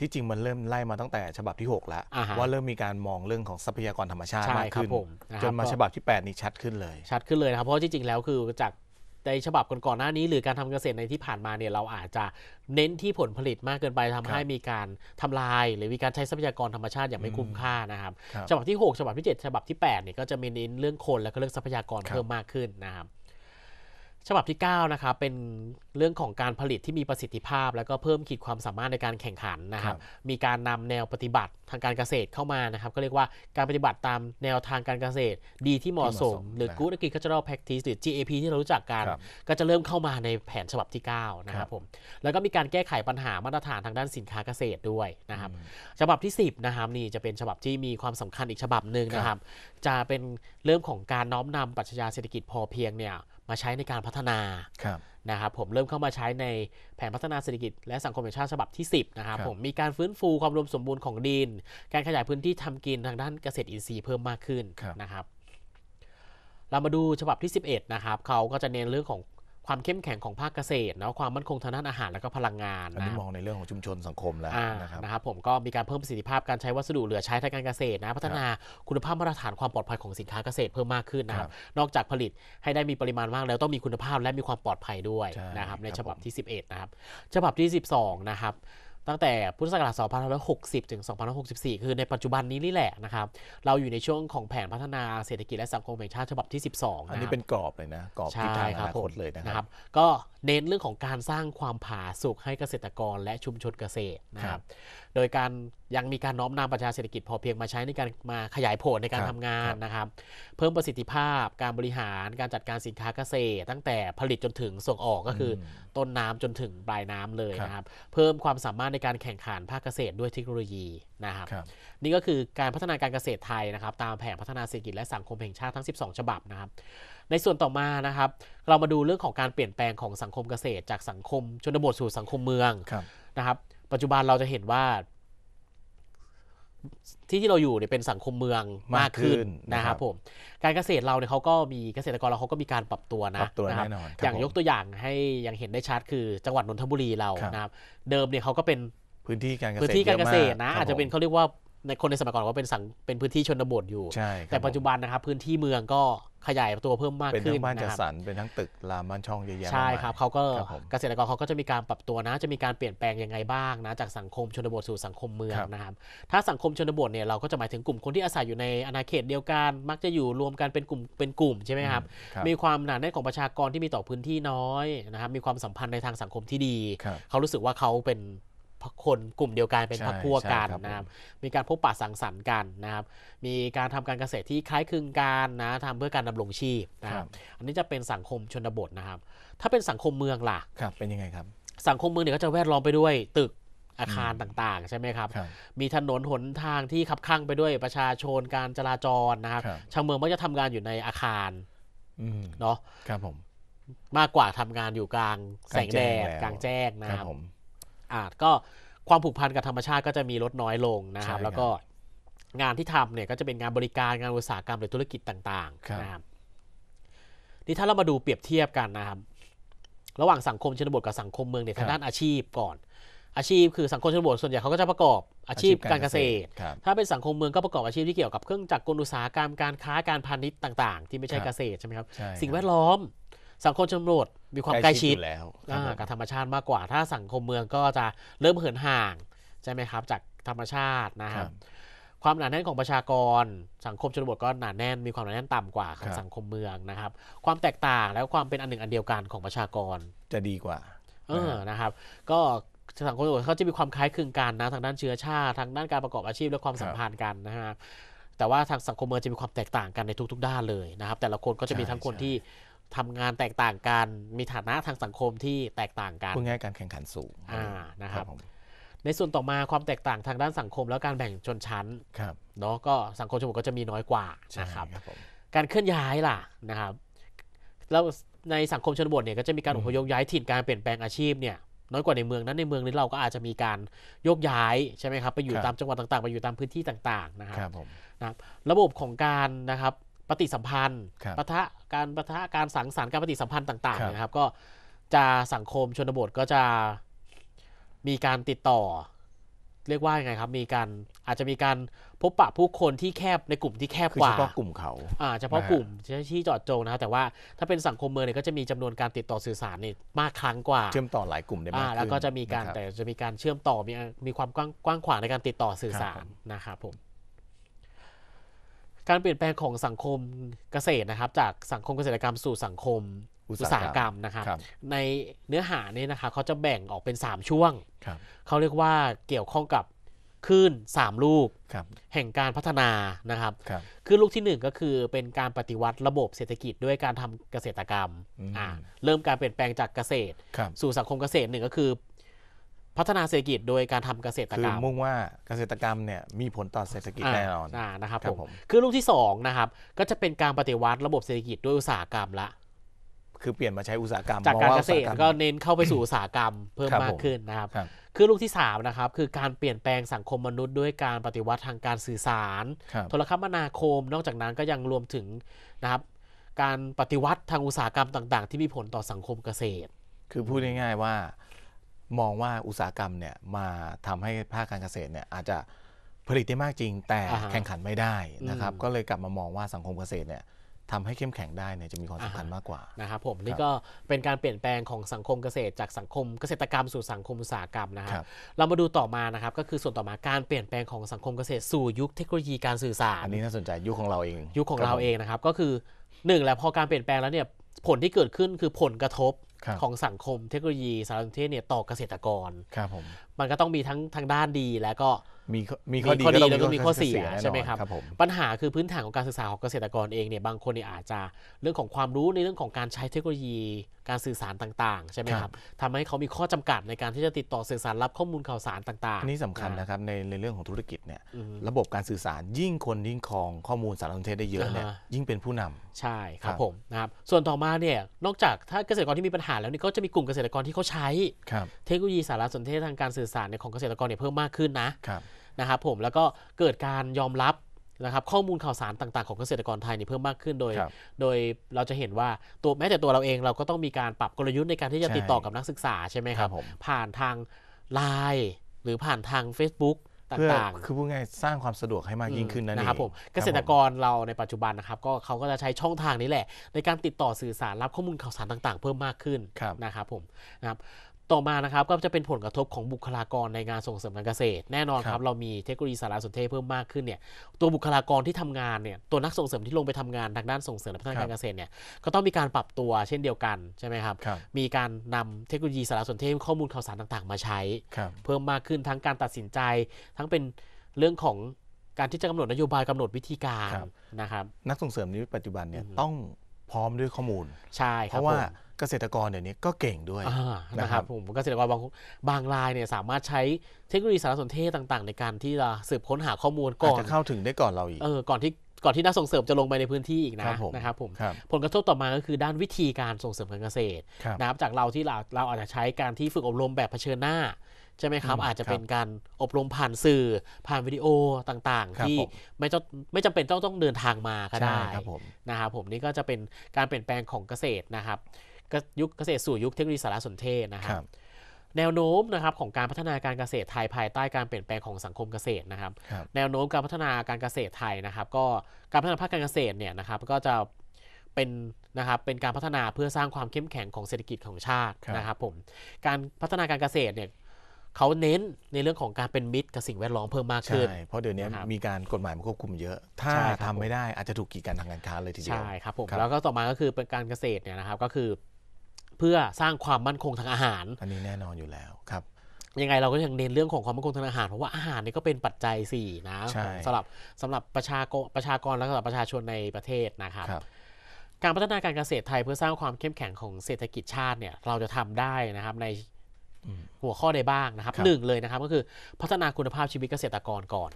ที่จริงมันเริ่มไล่มาตั้งแต่ฉบับที่6แล้วว่าเริ่มมีการมองเรื่องของทรัพยากรธรรมชาติมากขึ้นจนมาฉบับที่8นี้ชัดขึ้นเลยชัดขึ้นเลยนะครับเพราะจริงๆแล้วคือจากในฉบับก่อนๆ หน้านี้ หรือการทำเกษตรในที่ผ่านมาเนี่ย เราอาจจะเน้นที่ผลผลิตมากเกินไปทำให้มีการทำลายหรือมีการใช้ทรัพยากรธรรมชาติอย่างไม่คุ้มค่านะครับฉบับที่ 6 ฉบับที่ 7 ฉบับที่8เนี่ยก็จะมีเน้นเรื่องคนและก็เรื่องทรัพยากรเพิ่มมากขึ้นนะครับฉบับที่9นะครับเป็นเรื่องของการผลิตที่มีประสิทธิภาพ แล้วก็เพิ่มขีดความสามารถในการแข่งขันนะครับมีการนำแนวปฏิบัติทางการเกษตรเข้ามานะครับ ก็เรียกว่าการปฏิบัติตามแนวทางการเกษตรดีที่เหมาะสม หรือ Good Agricultural Practice หรือ GAP ที่เรารู้จักกัน ก็จะเริ่มเข้ามาในแผนฉบับที่9นะครับผมแล้วก็มีการแก้ไขปัญหามาตรฐานทางด้านสินค้าเกษตรด้วยนะครับฉบับที่10นะครับนี่จะเป็นฉบับที่มีความสำคัญอีกฉบับหนึ่งนะครับจะเป็นเรื่องของการน้อมนำปรัชญาเศรษฐกิจพอเพียงเนี่ยมาใช้ในการพัฒนานะครับผมเริ่มเข้ามาใช้ในแผนพัฒนาเศรษฐกิจและสังคมแห่งชาติฉบับที่ 10นะครับผมมีการฟื้นฟูความรวมสมบูรณ์ของดิน การขยายพื้นที่ทำกินทางด้านเกษตรอินทรีย์เพิ่มมากขึ้นนะครับเรามาดูฉบับที่ 11 นะครับเขาก็จะเน้นเรื่องของความเข้มแข็งของภาคเกษตรเนาะความมั่นคงทางด้านอาหารและก็พลังงานนะ้มองในเรื่องของชุมชนสังคมแล้วนะครับนะครับผมก็มีการเพิ่มประสิทธิภาพการใช้วัสดุเหลือใช้ทางการเกษตรนะพัฒนาคุณภาพมาตรฐานความปลอดภัยของสินค้าเกษตรเพิ่มมากขึ้นนะครับนอกจากผลิตให้ได้มีปริมาณมาก แล้วต้องมีคุณภาพและมีความปลอดภัยด้วยนะครับ ในฉบับที่11นะครับฉบับที่12นะครับตั้งแต่พุทธศักราช 2560 ถึง 2564 คือในปัจจุบันนี้นี่แหละนะครับ เราอยู่ในช่วงของแผนพัฒนาเศรษฐกิจและสังคมแห่งชาติฉบับที่ 12 อันนี้เป็นกรอบเลยนะ กรอบที่ทางอนาคตเลยนะครับ ก็เน้นเรื่องของการสร้างความผาสุกให้เกษตรกรและชุมชนเกษตรนะครับโดยการยังมีการน้อมนำปรัชญาเศรษฐกิจพอเพียงมาใช้ในการมาขยายผลในการทำงานนะครับ เพิ่มประสิทธิภาพการบริหารการจัดการสินค้าเกษตร ตั้งแต่ผลิตจนถึงส่งออกก็คือต้นน้ำจนถึงปลายน้ำเลยนะครับ เพิ่มความสามารถในการแข่งขันภาคเกษตรด้วยเทคโนโลยีนะครับรบนี่ก็คือการพัฒนาการเกษตรไทยนะครับตามแผนพัฒนาเศรษฐกิจและสังคมแห่งชาติทั้ง 12 ฉบับนะครับ ในส่วนต่อมานะครับ เรามาดูเรื่องของการเปลี่ยนแปลงของสังคมเกษตร จากสังคมชนบทสู่สังคมเมืองนะครับปัจจุบันเราจะเห็นว่า ที่ที่เราอยู่เนี่ยเป็นสังคมเมืองมากขึ้นนะครับผม การเกษตรเราเนี่ยเขาก็มีเกษตรกรเราเขาก็มีการปรับตัวนะปรับตัวแน่นอนอย่างยกตัวอย่างให้ยังเห็นได้ชัดคือ จังหวัดนนทบุรีเรานะครับ เดิมเนี่ยเขาก็เป็นพื้นที่การเกษตรพื้นที่การเกษตรนะ อาจจะเป็นเขาเรียกว่าในคนในสมัยก่อนว่าเป็นสังเป็นพื้นที่ชนบทอยู่ใช่แต่ปัจจุบันนะครับพื้นที่เมืองก็ขยายตัวเพิ่มมากขึ้นเป็นทั้งบ้านจัดสรรเป็นทั้งตึกรามบ้านช่องเยอะแยะใช่ครับเขาก็เกษตรกรเขาก็จะมีการปรับตัวนะจะมีการเปลี่ยนแปลงยังไงบ้างนะ จากสังคมชนบทสู่สังคมเมืองนะครับถ้าสังคมชนบทเนี่ยเราก็จะหมายถึงกลุ่มคนที่อาศัยอยู่ในอาณาเขตเดียวกัน มักจะอยู่รวมกันเป็นกลุ่มเป็นกลุ่มใช่ไหมครับมีความหนาแน่นของประชากรที่มีต่อพื้นที่น้อยนะครับมีความสัมพันธ์ในทางสังคมที่ดีเขารู้สึกว่าเขาเป็นคนกลุ่มเดียวกันเป็นพรรคพวกกันนะครับมีการพบปะสังสรรค์กันนะครับ มีการทำการเกษตรที่คล้ายคลึงกันนะทำเพื่อการดำรงชีพนะครับอันนี้จะเป็นสังคมชนบทนะครับ ถ้าเป็นสังคมเมืองล่ะครับเป็นยังไงครับ สังคมเมืองเนี่ยก็จะแวดล้อมไปด้วยตึกอาคารต่าง ๆ ใช่ไหมครับ มีถนนหนทางที่ขับข้างไปด้วยประชาชนการจราจรนะครับชาวเมืองมักจะทำงานอยู่ในอาคารเนาะครับผมมากกว่าทำงานอยู่กลางแสงแดดกลางแจ้งนะครับอาจก็ความผูกพันกับธรรมชาติ ก็จะมีลดน้อยลงนะครับแล้วก็งานที่ทำเนี่ยก็จะเป็นงานบริการงานอุตสาหกรรมหรือธุรกิจต่างๆนะครับนี่ถ้าเรามาดูเปรียบเทียบกันนะครับระหว่างสังคมชนบทกับสังคมเมืองเนี่ยทางด้านอาชีพก่อน อาชีพคือสังคมชนบท ส่วนใหญ่เขาก็จะประกอบอาชีพการเกษตร ถ้าเป็นสังคมเมืองก็ประกอบอาชีพที่เกี่ยวกับเครื่องจักรกลอุตสาหกรรมการค้าการพาณิชย์ต่าง ๆ ที่ไม่ใช่เกษตรใช่ไหมครับสิ่งแวดล้อมสังคมชนบทมีความใกล้ชิดแล้วกับธรรมชาติมากกว่า ถ้าสังคมเมืองก็จะเริ่มเหินห่างใช่ไหมครับ จากธรรมชาตินะครับความหนาแน่นของประชากร สังคมชนบทก็หนาแน่นมีความหนาแน่นต่ำกว่าสังคมเมืองนะครับ ความแตกต่างแล้วความเป็นอันหนึ่งอันเดียวกันของประชากรจะดีกว่าเออนะครับ ก็สังคมชนบทเขาจะมีความคล้ายคลึงกันนะทางด้านเชื้อชาติทางด้านการประกอบอาชีพและความสัมพันธ์กันนะฮะแต่ว่าทางสังคมเมืองจะมีความแตกต่างกันในทุก ๆ ด้านเลยนะครับ แต่ละคนก็จะมีทั้งคนที่ทำงานแตกต่างกัน มีฐานะทางสังคมที่แตกต่างกันพูดง่ายการแข่งขันสูงอ่านะครับ ในส่วนต่อมาความแตกต่างทางด้านสังคมและการแบ่งชนชั้น ครับ เนาะก็สังคมชนบทก็จะมีน้อยกว่านะครับ การเคลื่อนย้ายล่ะนะครับ แล้วในสังคมชนบทเนี่ยก็จะมีการอพยพย้ายถิ่นการเปลี่ยนแปลงอาชีพเนี่ยน้อยกว่าในเมืองนั้นในเมืองนี้เราก็อาจจะมีการโยกย้ายใช่ไหมครับไปอยู่ตามจังหวัดต่างๆ ไปอยู่ตามพื้นที่ต่างๆนะครับนะระบบของการนะครับปฏิสัมพันธ์ปะทะการปะทะการสังสรรค์การปฏิสัมพันธ์ต่างๆนะครับ ก็จะสังคมชนบทก็จะมีการติดต่อ เรียกว่าไงครับ มีการอาจจะมีการพบปะผู้คนที่แคบในกลุ่มที่แคบกว่าเฉพาะกลุ่มเขาอ่าเฉพาะกลุ่มที่จอดจงนะครับแต่ว่าถ้าเป็นสังคมเมืองเนี่ยก็จะมีจำนวนการติดต่อสื่อสารเนี่ยมากครั้งกว่าเชื่อมต่อหลายกลุ่มได้มากขึ้นแล้วก็จะมีการแต่จะมีการเชื่อมต่อมีมีความกว้างกว้างขวางในการติดต่อสื่อสารนะครับผมการเปลี่ยนแปลงของสังคมเกษตรนะครับจากสังคมเกษตรกรรมสู่สังคม อุตสาหกรรมนะครับในเนื้อหาเนี่ยนะคะเขาจะแบ่งออกเป็น3ช่วงเขาเรียกว่าเกี่ยวข้องกับคลื่น3ลูกแห่งการพัฒนานะครับคึืนลูกที่1ก็คือเป็นการปฏิวัติระบบเศรษฐกิจด้วยการทำเกษตรกรรมเริ่มการเปลี่ยนแปลงจากเกษตร สู่สังคมเกษตรหนึ่งก็คือพัฒนาเศรษฐกิจโดยการทำเกษตรกรรมคือมุ่งว่าเกษตรกรรมเนี่ยมีผลต่อเศรษฐกิจแน่นอนนะครับผมคือลูกที่2นะครับก็จะเป็นการปฏิวัติระบบเศรษฐกิจด้วยอุตสาหกรรมละคือเปลี่ยนมาใช้อุตสาหกรรมจากการเกษตรก็เน้นเข้าไปสู่อุตสาหกรรมเพิ่มมากขึ้นนะครับคือลูกที่3นะครับ คือการเปลี่ยนแปลงสังคมมนุษย์ด้วยการปฏิวัติทางการสื่อสาร โทรคมนาคมนอกจากนั้นก็ยังรวมถึงนะครับ การปฏิวัติทางอุตสาหกรรมต่างๆ ที่มีผลต่อสังคมเกษตร คือพูดง่ายๆว่ามองว่าอุตสาหกรรมเนี่ยมาทำให้ภาคการเกษตรเนี่ยอาจจะผลิตได้มากจริงแต่แข่งขันไม่ได้นะครับก็เลยกลับมามองว่าสังคมเกษตรเนี่ยทำให้เข้มแข็งได้เนี่ยจะมีความสำคัญมากกว่านะครับผมนี่ก็เป็นการเปลี่ยนแปลงของสังคมเกษตรจากสังคมเกษตรกรรมสู่สังคมอุตสาหกรรมนะครับเรามาดูต่อมานะครับ ก็คือส่วนต่อมาการเปลี่ยนแปลงของสังคมเกษตรสู่ยุคเทคโนโลยีการสื่อสารอันนี้น่าสนใจยุคของเราเอง ยุคของเราเองนะครับก็คือหนึ่งแล้วพอการเปลี่ยนแปลงแล้วเนี่ยผลที่เกิดขึ้นคือผลกระทบของสังคมเทคโนโลยีสารสนเทศเนี่ยต่อเกษตรกรครับผมมันก็ต้องมีทั้งทางด้านดีแล้วก็มีมีข้อดีแล้วก็มีข้อเสียใช่ไหมครับปัญหาคือพื้นฐานของการศึกษาของเกษตรกรเองเนี่ยบางคนเนี่ยอาจจะเรื่องของความรู้ในเรื่องของการใช้เทคโนโลยีการสื่อสารต่างๆใช่ไหมครับทำให้เขามีข้อจำกัดในการที่จะติดต่อสื่อสารรับข้อมูลข่าวสารต่างๆ นี่สำคัญนะครับในในเรื่องของธุรกิจเนี่ยระบบการสื่อสารยิ่งคนยิ่งครองข้อมูลสารสนเทศได้เยอะเนี่ยยิ่งเป็นผู้นำใช่ครับผมนะครับส่วนต่อมาเนี่ยนอกจากถ้าเกษตรกรที่มีปัญหาแล้วนี่ก็จะมีกลุ่มเกษตรกรที่เขาใช้เทคโนโลยีสารสนเทศทางการสื่อสารในของเกษตรกรเนี่ยเพิ่มมากขึ้นนะนะครับผมแล้วก็เกิดการยอมรับนะครับข้อมูลข่าวสารต่างๆของเกษตรกรไทยนี่เพิ่มมากขึ้นโดย โดยเราจะเห็นว่าตัวแม้แต่ตัวเราเองเราก็ต้องมีการปรับกลยุทธ์ในการที่จะติดต่อกับนักศึกษาใช่ไหมครับผ่านทางไลน์หรือผ่านทาง Facebook ต่างๆคือพูดง่ายสร้างความสะดวกให้มากยิ่งขึ้นนั่นเองนะครับผมเกษตรกรเราในปัจจุบันนะครับก็เขาก็จะใช้ช่องทางนี้แหละ ในการติดต่อสื่อสารรับข้อมูลข่าวสารต่างๆ เพิ่มมากขึ้นนะครับผมนะครับต่อมานะครับก็จะเป็นผลกระทบของบุคลากรในงานส่งเสริมการเกษตร แน่นอนครับ เรามีเทคโนโลยีสารสนเทศเพิ่มมากขึ้นเนี่ยตัวบุคลากรที่ทำงานเนี่ยตัวนักส่งเสริมที่ลงไปทำงาน ทางด้านส่งเสริมและพัฒนาการเกษตรเนี่ยก็ต้องมีการปรับตัวเช่นเดียวกันใช่ไหมครับมีการนำเทคโนโลยีสารสนเทศข้อมูลข่าวสารต่าง ๆ มาใช้ เพิ่มมากขึ้นทั้งการตัดสินใจทั้งเป็นเรื่องของการที่จะกำหนดนโยบายกำหนดวิธีการนะครับนักส่งเสริมในปัจจุบันเนี่ยต้องพร้อมด้วยข้อมูลใช่ครับเพราะว่าเกษตรกรเดี๋ยวนี้ก็เก่งด้วยนะครับผมเกษตรกรบางบางรายเนี่ยสามารถใช้เทคโนโลยีสารสนเทศต่างๆ ในการที่จะสืบค้นหาข้อมูลก่อนจะเข้าถึงได้ก่อนเราอีกเออก่อนที่ก่อนที่นักส่งเสริมจะลงไปในพื้นที่อีกนะนะครับผมผลกระทบต่อมาก็คือด้านวิธีการส่งเสริมการเกษตรนะครับจากเราที่เราเราอาจจะใช้การที่ฝึกอบรมแบบเผชิญหน้าใช่ไหมครับอาจจะเป็นการอบรมผ่านสื่อ ผ่านวิดีโอต่าง ๆ ที่ ไม่ต้องไม่จำเป็นต้อง ต้องเดินทางมาก็ได้นะครับผมนี่ก็จะเป็นการเปลี่ยนแปลงของเกษตรนะครับยุคเกษตรสู่ยุคเทคโนโลยีสารสนเทศนะครับ แนวโน้มนะครับของการพัฒนาการเกษตรไทยภายใต้การเปลี่ยนแปลงของสังคมเกษตรนะครับแนวโน้มการพัฒนาการเกษตรไทยนะครับ ก็การพัฒนาภาคการเกษตรเนี่ยนะครับก็จะเป็นนะครับเป็นการพัฒนาเพื่อสร้างความเข้มแข็งของเศรษฐกิจของชาตินะครับผมการพัฒนาการเกษตรเนี่ยเขาเน้นในเรื่องของการเป็นมิตรกับสิ่งแวดล้อมเพิ่มมากขึ้นใช่เพราะเดี๋ยวนี้มีการกฎหมายมาควบคุมเยอะ ถ้าทำทำไม่ได้อาจจะถูกกีดกันทางการค้าเลยทีเดียว ใช่ครับผมบแล้วก็ต่อมาก็คือเป็นการเกษตรเนี่ยนะครับก็คือ เพื่อสร้างความมั่นคงทางอาหาร อันนี้แน่นอนอยู่แล้ว ครับ ยังไงเราก็ยังเน้นเรื่องของความมั่นคงทางอาหารเพราะว่าอาหารนี่ก็เป็นปัจจัยสี่นะสำหรับสำหรับประชากรประชากรและสำหรับประชาชนในประเทศนะครับครับ การพัฒนาการเกษตรไทย เพื่อสร้างความเข้มแข็งของเศรษฐกิจชาติเนี่ย เราจะทำได้นะครับในหัวข้อใดบ้างนะครับรบหนึ่งเลยนะครับก็คือพัฒนาคุณภาพชีวิตเกษตรกรก่อน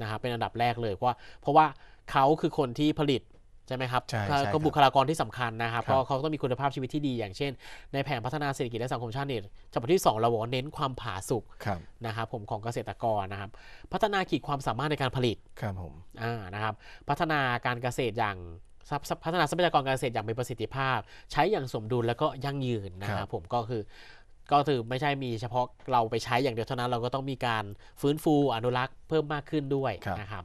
นะครับเป็นอันดับแรกเลยเพราะเพราะว่าเขาคือคนที่ผลิต ใช่ไหมครับก็บุคลากรที่สำคัญนะครับเพราะเขาต้องมีคุณภาพชีวิตที่ดี อย่างเช่น ในแผนพัฒนาเศรษฐกิจและสังคมชาติเนี่ยฉบับที่2เราบอกเน้นความผาสุกนะครับผมของเกษตรกรนะครับพัฒนาขีดความสามารถในการผลิตครับผมอ่านะครับพัฒนาการเกษตรอย่างพัฒนาทรัพยากรการเกษตรอย่างมีประสิทธิภาพ ใช้อย่างสมดุลและก็ยั่งยืนนะครับผมก็คือก็คือไม่ใช่มีเฉพาะเราไปใช้อย่างเดียวเท่านั้นเราก็ต้องมีการฟื้นฟูอนุรักษ์เพิ่มมากขึ้นด้วยนะครับ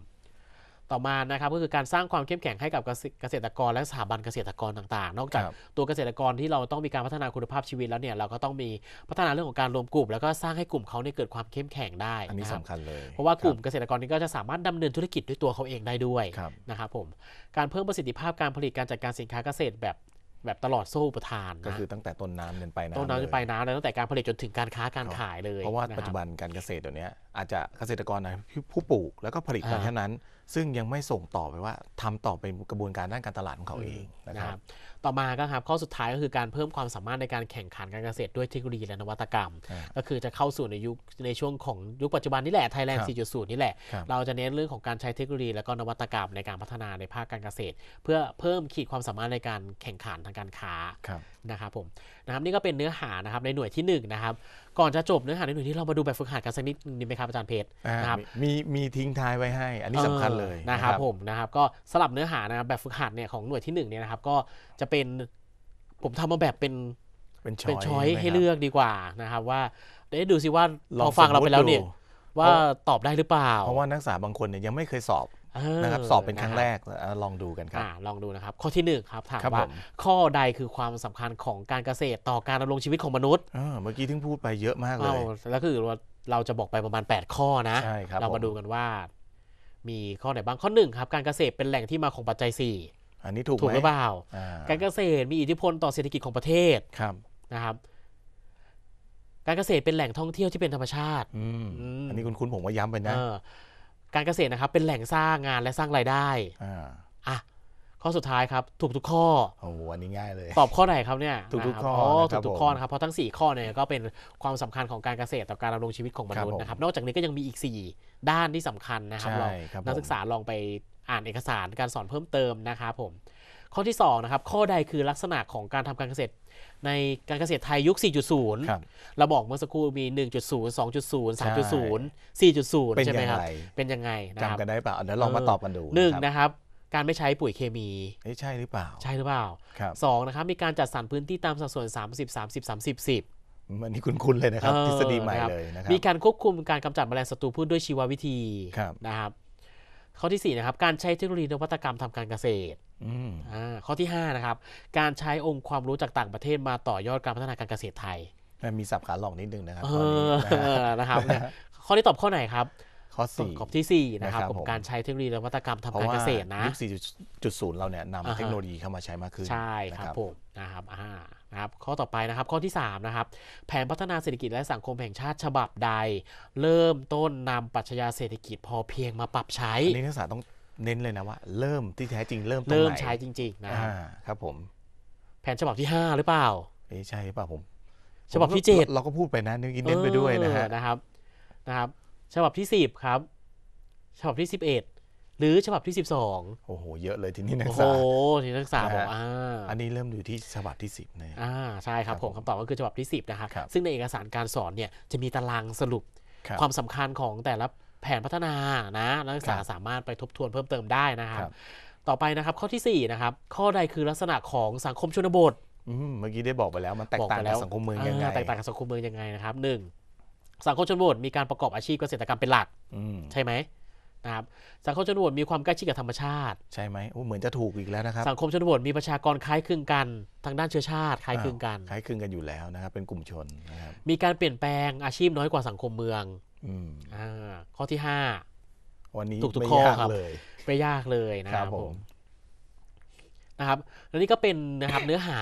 ต่อมานะครับก็คือการสร้างความเข้มแข็งให้กับเกษตรกรและสถาบันเกษตรกรต่าง ๆ นอกจาก ตัวเกษตรกรที่เราต้องมีการพัฒนาคุณภาพชีวิตแล้วเนี่ยเราก็ต้องมีพัฒนาเรื่องของการรวมกลุ่มแล้วก็สร้างให้กลุ่มเขาเนี่ยเกิดความเข้มแข็งได้อันนี้สำคัญเลยเพราะว่ากลุ่มเกษตรกรนี้ก็จะสามารถดำเนินธุรกิจด้วยตัวเขาเองได้ด้วยนะครับผมการเพิ่มประสิทธิภาพการผลิตการจัดการสินค้าเกษตรแบบแบบตลอดโซ่ประทานก็คือตั้งแต่ต้นน้ำเนินไปน้ำต้นน้ำจนปนไปน้ำเลยตั้งแต่การผลิตจนถึงการค้าการขายเลย เพราะว่าปัจจุบันการเกษตรเดี๋ยวนี้ อาจจะเกษตรกรนะผู้ปลูกแล้วก็ผลิตมาแค่นั้นซึ่งยังไม่ส่งต่อไปว่าทำต่อไปกระบวนการด้านการตลาดของเขาเองนะครับต่อมาก็ครับข้อสุดท้ายก็คือการเพิ่มความสามารถในการแข่งขันการเกษตรด้วยเทคโนโลยีและนวัตกรรม ก็คือจะเข้าสู่ในยุคในช่วงของยุคปัจจุบันนี่แหละไทยแลนด์4.0 นี่แหละ เราจะเน้นเรื่องของการใช้เทคโนโลยีและก็นวัตกรรม ในการพัฒนาในภาคการเกษตร เพื่อเพิ่มขีดความสามารถในการแข่งขันทางการค้านะครับผมนะครับนี่ก็เป็นเนื้อหานะครับในหน่วยที่1นนะครับก่อนจะจบเนื้อหาในหน่วยที่เรามาดูแบบฝึกหัดกันสักนิดนึงไหมครับอาจารย์เพชรนะครับมีมีทิ้งท้ายไว้ให้ อันนี้สำคัญเลยนะครับผมนะครับก็สลับเนื้อหานะครับแบบฝึกหัดเนี่ยของหน่วยที่1เนี่ยนะครับก็จะเป็นผมทำมาแบบเป็นเป็นช้อยให้เลือกดีกว่านะครับว่าได้ดูซิว่า พอฟังเราไปแล้วเนี่ยว่าตอบได้หรือเปล่า เพราะว่านักศึกษาบางคนเนี่ยยังไม่เคยสอบนะครับสอบเป็นครั้งแรกลองดูกันครับลองดูนะครับ ข้อที่1ครับถามว่าข้อใดคือความสำคัญของการเกษตรต่อการดำรงชีวิตของมนุษย์เมื่อกี้ทึ่งพูดไปเยอะมากเลยแล้วคือเราจะบอกไปประมาณ 8 ข้อนะเรามาดูกันว่า มีข้อไหนบ้างข้อหนึ่งครับ การเกษตรเป็นแหล่งที่มาของปัจจัย 4อันนี้ถูกถูกหรือเปล่าการเกษตรมีอิทธิพลต่อเศรษฐกิจของประเทศครับนะครับ การเกษตรเป็นแหล่งท่องเที่ยวที่เป็นธรรมชาติอันนี้คุณคุณผมว่าย้ำไปนะการเกษตรนะครับเป็นแหล่งสร้างงานและสร้างรายได้อ่ะข้อสุดท้ายครับถูกทุกข้อโอ้อันนี้ง่ายเลย ตอบข้อไหนครับเนี่ยถูกทุกข้อถูกทุกข้อนะครับเพราะทั้ง 4 ข้อเนี่ยก็เป็นความสำคัญของการเกษตรต่อการดำรงชีวิตของมนุษย์นะครับ นอกจากนี้ก็ยังมีอีก 4 ด้านที่สำคัญนะครับเรานักศึกษาลองไปอ่านเอกสารการสอนเพิ่มเติมนะครับผมข้อที่2นะครับข้อใดคือลักษณะของการทำการเกษตรในการเกษตรไทยยุค 4.0เราบอกเมื่อสักครู่มี 1.0 2.0 3.0 4.0ใช่ไหมครับ เป็นยังไงนะครับจำกันได้เปล่าเดี๋ยวลองมาตอบกันดูหนึ่งนะครับ การไม่ใช้ปุ๋ยเคมี ใช่หรือเปล่า ใช่หรือเปล่าสองนะครับ มีการจัดสรรพื้นที่ตามสัดส่วน 30 30 30 10 มันนี่คุ้นๆเลยนะครับทฤษฎีใหม่เลยนะครับมีการควบคุมการกำจัดแมลงศัตรูพืชด้วยชีววิธี นะครับข้อที่4นะครับ การใช้เทคโนโลยีนวัตกรรมทำการเกษตรข้อที่5นะครับการใช้องค์ความรู้จากต่างประเทศมาต่อยอดการพัฒนาการเกษตรไทยมีสับขาหลอกนิดนึงนะครับข้อนี้นะครับข้อนี้ ตอบข้อไหนครับข้อสี่ขอบที่4นะครับกับการใช้เทคโนโลยีและวัตกรรมทำการเกษตรนะยุคสี่จุดศูนย์เราเนี่ยนำเทคโนโลยีเข้ามาใช้มากขึ้นใช่ครับผมนะครับอ่าครับข้อต่อไปนะครับข้อที่3นะครับแผนพัฒนาเศรษฐกิจและสังคมแห่งชาติฉบับใด เริ่มต้นนำปัจจัยเศรษฐกิจ พอเพียงมาปรับใช้นักศึกษาต้องเน้นเลยนะว่าเริ่มที่แท้จริงเริ่มตรงไหนเริ่มใช้จริงๆนะครับผมแผนฉบับที่ห้าหรือเปล่าเอ๊ใช่หรือเปล่าผมฉบับที่เจ็ดเราก็พูดไปนะนึกอินเน้นไปด้วยนะฮะนะครับนะครับฉบับที่สิบครับฉบับที่สิบเอ็ดหรือฉบับที่สิบสองโอ้โห เยอะเลยทีนี้นักศึกษาโอ้โหทีนักศึกษาบอกอ่าอันนี้เริ่มอยู่ที่ฉบับที่สิบเนยอ่าใช่ครับผมคำตอบก็คือฉบับที่สิบนะครับซึ่งในเอกสารการสอนเนี่ยจะมีตารางสรุปความสำคัญของแต่ละแผนพัฒนา นะ นักศึกษาสามารถไปทบทวนเพิ่มเติมได้นะครับ ต่อไปนะครับข้อที่4นะครับ ข้อใดคือลักษณะของสังคมชนบท เมื่อกี้ได้บอกไปแล้ว มันแตกต่างกับสังคมเมืองยังไงแตกต่างกับสังคมเมืองยังไงนะครับหนึ่งสังคมชนบทมีการประกอบอาชีพเกษตรกรรมเป็นหลัก ใช่ไหมนะครับ สังคมชนบทมีความใกล้ชิดกับธรรมชาติ ใช่ไหมโอ้เหมือนจะถูกอีกแล้วนะครับ สังคมชนบทมีประชากรคล้ายคลึงกัน ทางด้านเชื้อชาติคล้ายคลึงกันคล้ายคลึงกันอยู่แล้วนะครับ เป็นกลุ่มชนนะครับ มีการเปลี่ยนแปลงอาชีพน้อยกว่าสังคมเมืองอ่าข้อที่ห้าวันนี้ถูกทุกข้อครับเลยไม่ยากเลยนะครับผมนะครับแล้วนี่ก็เป็นนะครับเนื้อหา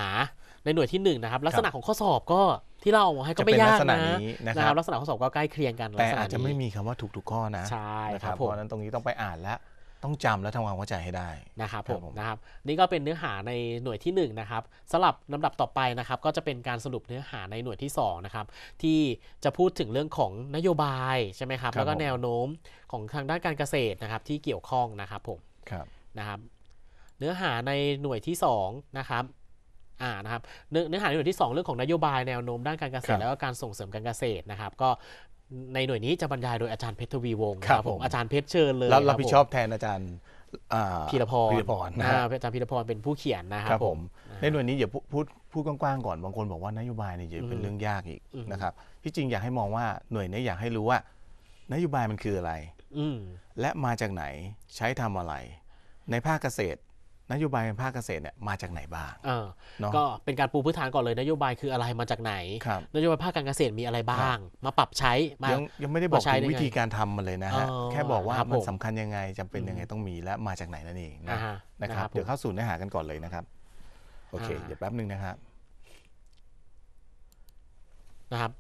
ในหน่วยที่หนึ่งนะครับ ลักษณะของข้อสอบก็ที่เราเอาให้ก็ไม่ยากนะนะครับ ลักษณะข้อสอบก็ใกล้เคียงกันแต่อาจจะไม่มีคำว่าถูกทุกข้อนะใช่ครับเพราะนั้นตรงนี้ต้องไปอ่านแล้วต้องจำและทำความเข้าใจให้ได้นะครับผมนะครับนี่ก็เป็นเนื้อหาในหน่วยที่1นะครับสลับลำดับต่อไปนะครับก็จะเป็นการสรุปเนื้อหาในหน่วยที่2นะครับที่จะพูดถึงเรื่องของนโยบายใช่ไหมครับแล้วก็แนวโน้มของทางด้านการเกษตรนะครับที่เกี่ยวข้องนะครับผมครับนะครับเนื้อหาในหน่วยที่2นะครับอ่านะครับ เนื้อหาในหน่วยที่ 2 เรื่องของนโยบายแนวโน้มด้านการเกษตร แล้วก็การส่งเสริมการเกษตรนะครับก็ในหน่วยนี้จะบรรยายโดยอาจารย์เพชรทวีวงศ์ครับผมอาจารย์เพชรเชิญเลยแล้วรับผิดชอบแทนอาจารย์พีรพรพีรพรนะอาจารย์พีรพรเป็นผู้เขียนนะครับผมในหน่วยนี้อย่าพูดพูดกว้างๆก่อนบางคนบอกว่านโยบายเนี่ยเป็นเรื่องยากอีกนะครับที่จริงอยากให้มองว่าหน่วยนี้อยากให้รู้ว่านโยบายมันคืออะไรและมาจากไหนใช้ทำอะไร ในภาคเกษตรนโยบายภาคเกษตรเนี่ยมาจากไหนบ้างก็เป็นการปูพื้นฐานก่อนเลยนโยบายคืออะไรมาจากไหน นโยบายภาคการเกษตรมีอะไรบ้าง มาปรับใช้มายังไม่ได้บอกถึงวิธีการทำมันเลยนะฮะ แค่บอกว่ามันสำคัญยังไงจำเป็นยังไงต้องมีและมาจากไหนนั่นเองนะครับ เดี๋ยวเข้าสู่เนื้อหากันก่อนเลยนะครับ โอเคเดี๋ยวแป๊บนึงนะครับนะครับ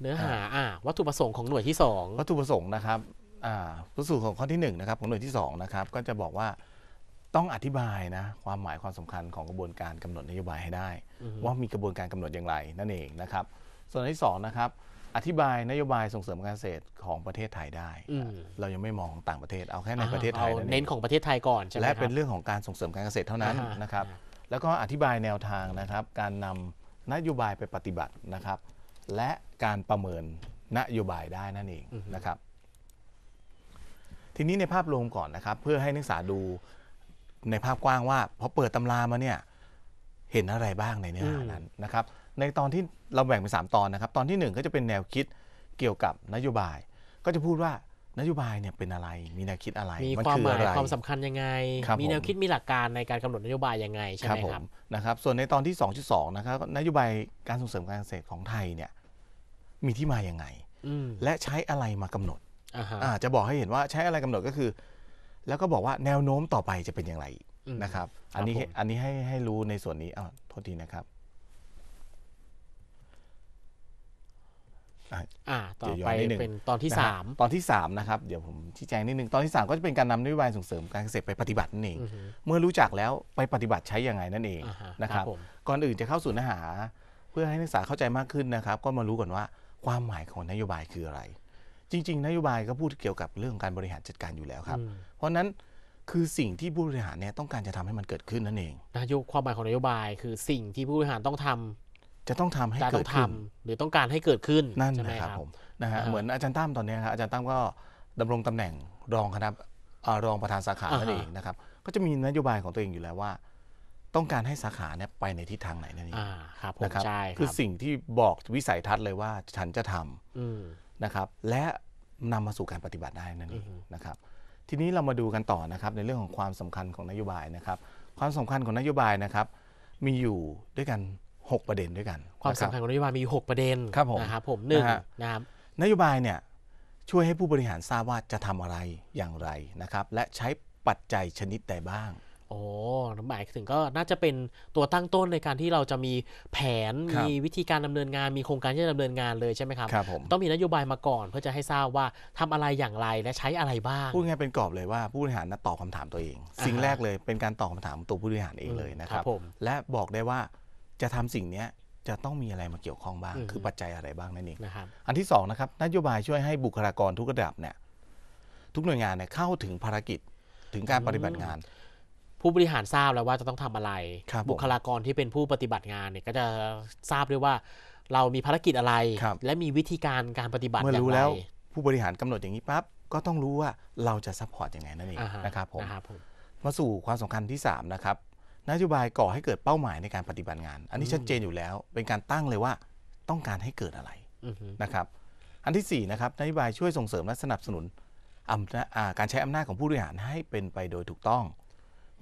เนื้อหาอ่าวัตถุประสงค์ของหน่วยที่สอง วัตถุประสงค์นะครับ อ่าวัตถุประสงค์ข้อที่หนึ่งนะครับของหน่วยที่สองนะครับ ก็จะบอกว่าต้องอธิบายนะความหมายความสำคัญของกระบวนการกำหนดนโยบายให้ได้ ว่ามีกระบวนการกำหนดอย่างไรนั่นเองนะครับ ส่วนที่2นะครับอธิบายนโยบายส่งเสริมการเกษตรของประเทศไทยได้ เรายังไม่มองต่างประเทศเอาแค่ในประเทศไทยเน้นของประเทศไทยก่อนใช่ไหมและเป็นเรื่องของการส่งเสริมการเกษตรเท่านั้นนะครับ แล้วก็อธิบายแนวทางนะครับ การนำนโยบายไปปฏิบัตินะครับ และการประเมินนโยบายได้นั่นเองนะครับ ทีนี้ในภาพรวมก่อนนะครับ เพื่อให้นักศึกษาดูในภาพกว้างว่าพอเปิดตำรามาเนี่ยเห็นอะไรบ้างในเนื้อหานั้นนะครับ ในตอนที่เราแบ่งเป็น3ตอนนะครับ ตอนที่ 1 ก็จะเป็นแนวคิดเกี่ยวกับนโยบาย ก็จะพูดว่านโยบายเนี่ยเป็นอะไร มีแนวคิดอะไรมีความหมายความสำคัญยังไง มีแนวคิดมีหลักการในการกำหนดนโยบายยังไงใช่ไหมครับนะครับ ส่วนในตอนที่2.2นะครับนโยบายการส่งเสริมการเกษตรของไทยเนี่ยมีที่มาอย่างไงและใช้อะไรมากำหนดจะบอกให้เห็นว่าใช้อะไรกำหนดก็คือแล้วก็บอกว่าแนวโน้มต่อไปจะเป็นอย่างไรนะครับ อันนี้อันนี้ให้ให้รู้ในส่วนนี้อ้าวโทษทีนะครับอ่าต่อไปเป็นตอนที่สามตอนที่สามนะครับ เดี๋ยวผมชี้แจงนิดนึงตอนที่สามก็จะเป็นการนำนโยบายส่งเสริมการเกษตรไปปฏิบัตินั่นเอง เมื่อรู้จักแล้วไปปฏิบัติใช้อย่างไรนั่นเองนะครับ ก่อนอื่นจะเข้าสู่เนื้อหา เพื่อให้นักศึกษาเข้าใจมากขึ้นนะครับ ก็มารู้ก่อนว่าความหมายของนโยบายคืออะไรจริงๆนโยบายก็พูดเกี่ยวกับเรื่องการบริหารจัดการอยู่แล้วครับ เพราะนั้นคือสิ่งที่ผู้บริหารเนี่ยต้องการจะทำให้มันเกิดขึ้นนั่นเองนโยความหมายของนโยบายคือสิ่งที่ผู้บริหารต้องทำ จะต้องทำให้เกิดขึ้นหรือต้องการให้เกิดขึ้นนั่นนะครับผมนะฮะเหมือนอาจารย์ตั้มตอนนี้ครับอาจารย์ตั้มก็ดำรงตำแหน่งรองคณะรองประธานสาขานั่นเองนะครับ ก็จะมีนโยบายของตัวเองอยู่แล้วว่า ต้องการให้สาขาเนี่ยไปในทิศทางไหนนั่นเองนะครับ คือสิ่งที่บอกวิสัยทัศน์เลยว่าฉันจะทำนะครับและนำมาสู่การปฏิบัติได้นั่นเองนะครับทีนี้เรามาดูกันต่อนะครับในเรื่องของความสำคัญของนโยบายนะครับ ความสำคัญของนโยบายนะครับมีอยู่ด้วยกัน 6 ประเด็นด้วยกัน ความสำคัญของนโยบายมี 6 ประเด็นครับผมนะครับผมหนึ่งนะครับนโยบายเนี่ยช่วยให้ผู้บริหารทราบว่าจะทำอะไรอย่างไรนะครับและใช้ปัจจัยชนิดใดบ้างโอ้หมายถึงก็น่าจะเป็นตัวตั้งต้นในการที่เราจะมีแผน มีวิธีการดำเนินงาน มีโครงการที่จะดำเนินงานเลยใช่ไหมครับครับผมต้องมีนโยบายมาก่อนเพื่อจะให้ทราบว่าทำอะไรอย่างไรและใช้อะไรบ้าง พูดง่ายเป็นกรอบเลยว่าผู้บริหารนตอบคาถามตัวเอง สิ่งแรกเลยเป็นการตอบคาถามตัวผู้บริหารเองเลยนะครับรบและบอกได้ว่าจะทำสิ่งนี้จะต้องมีอะไรมาเกี่ยวข้องบ้าง คือปัจจัยอะไรบ้างนั่นเอง อันที่2นะครับนโยบายช่วยให้บุคลากรทุกระดับเนี่ย ทุกหน่วยงานเนี่ยเข้าถึงภารกิจถึงการปฏิบัติงานผู้บริหารทราบแล้วว่าจะต้องทำอะไรรบบุคลากรที่เป็นผู้ปฏิบัติงานเนี่ยก็จะทราบด้วยว่าเรามีภารกิจอะไรรและมีวิธีการการปฏิบัติเมื่อรู้แล้วผู้บริหารกำหนดอย่างนี้ปั๊บก็ต้องรู้ว่าเราจะซัพพอร์ตยังไงนั่นเองนะครับผม มาสู่ความสำคัญที่3นะครับ นโยบายก่อให้เกิดเป้าหมายในการปฏิบัติงาน อันนี้ชัดเจนอยู่แล้วเป็นการตั้งเลยว่าต้องการให้เกิดอะไรนะครับ อันที่ 4 นะครับนโยบายช่วยส่งเสริมและสนับสนุนการใช้อำนาจของผู้บริหารให้เป็นไปโดยถูกต้อง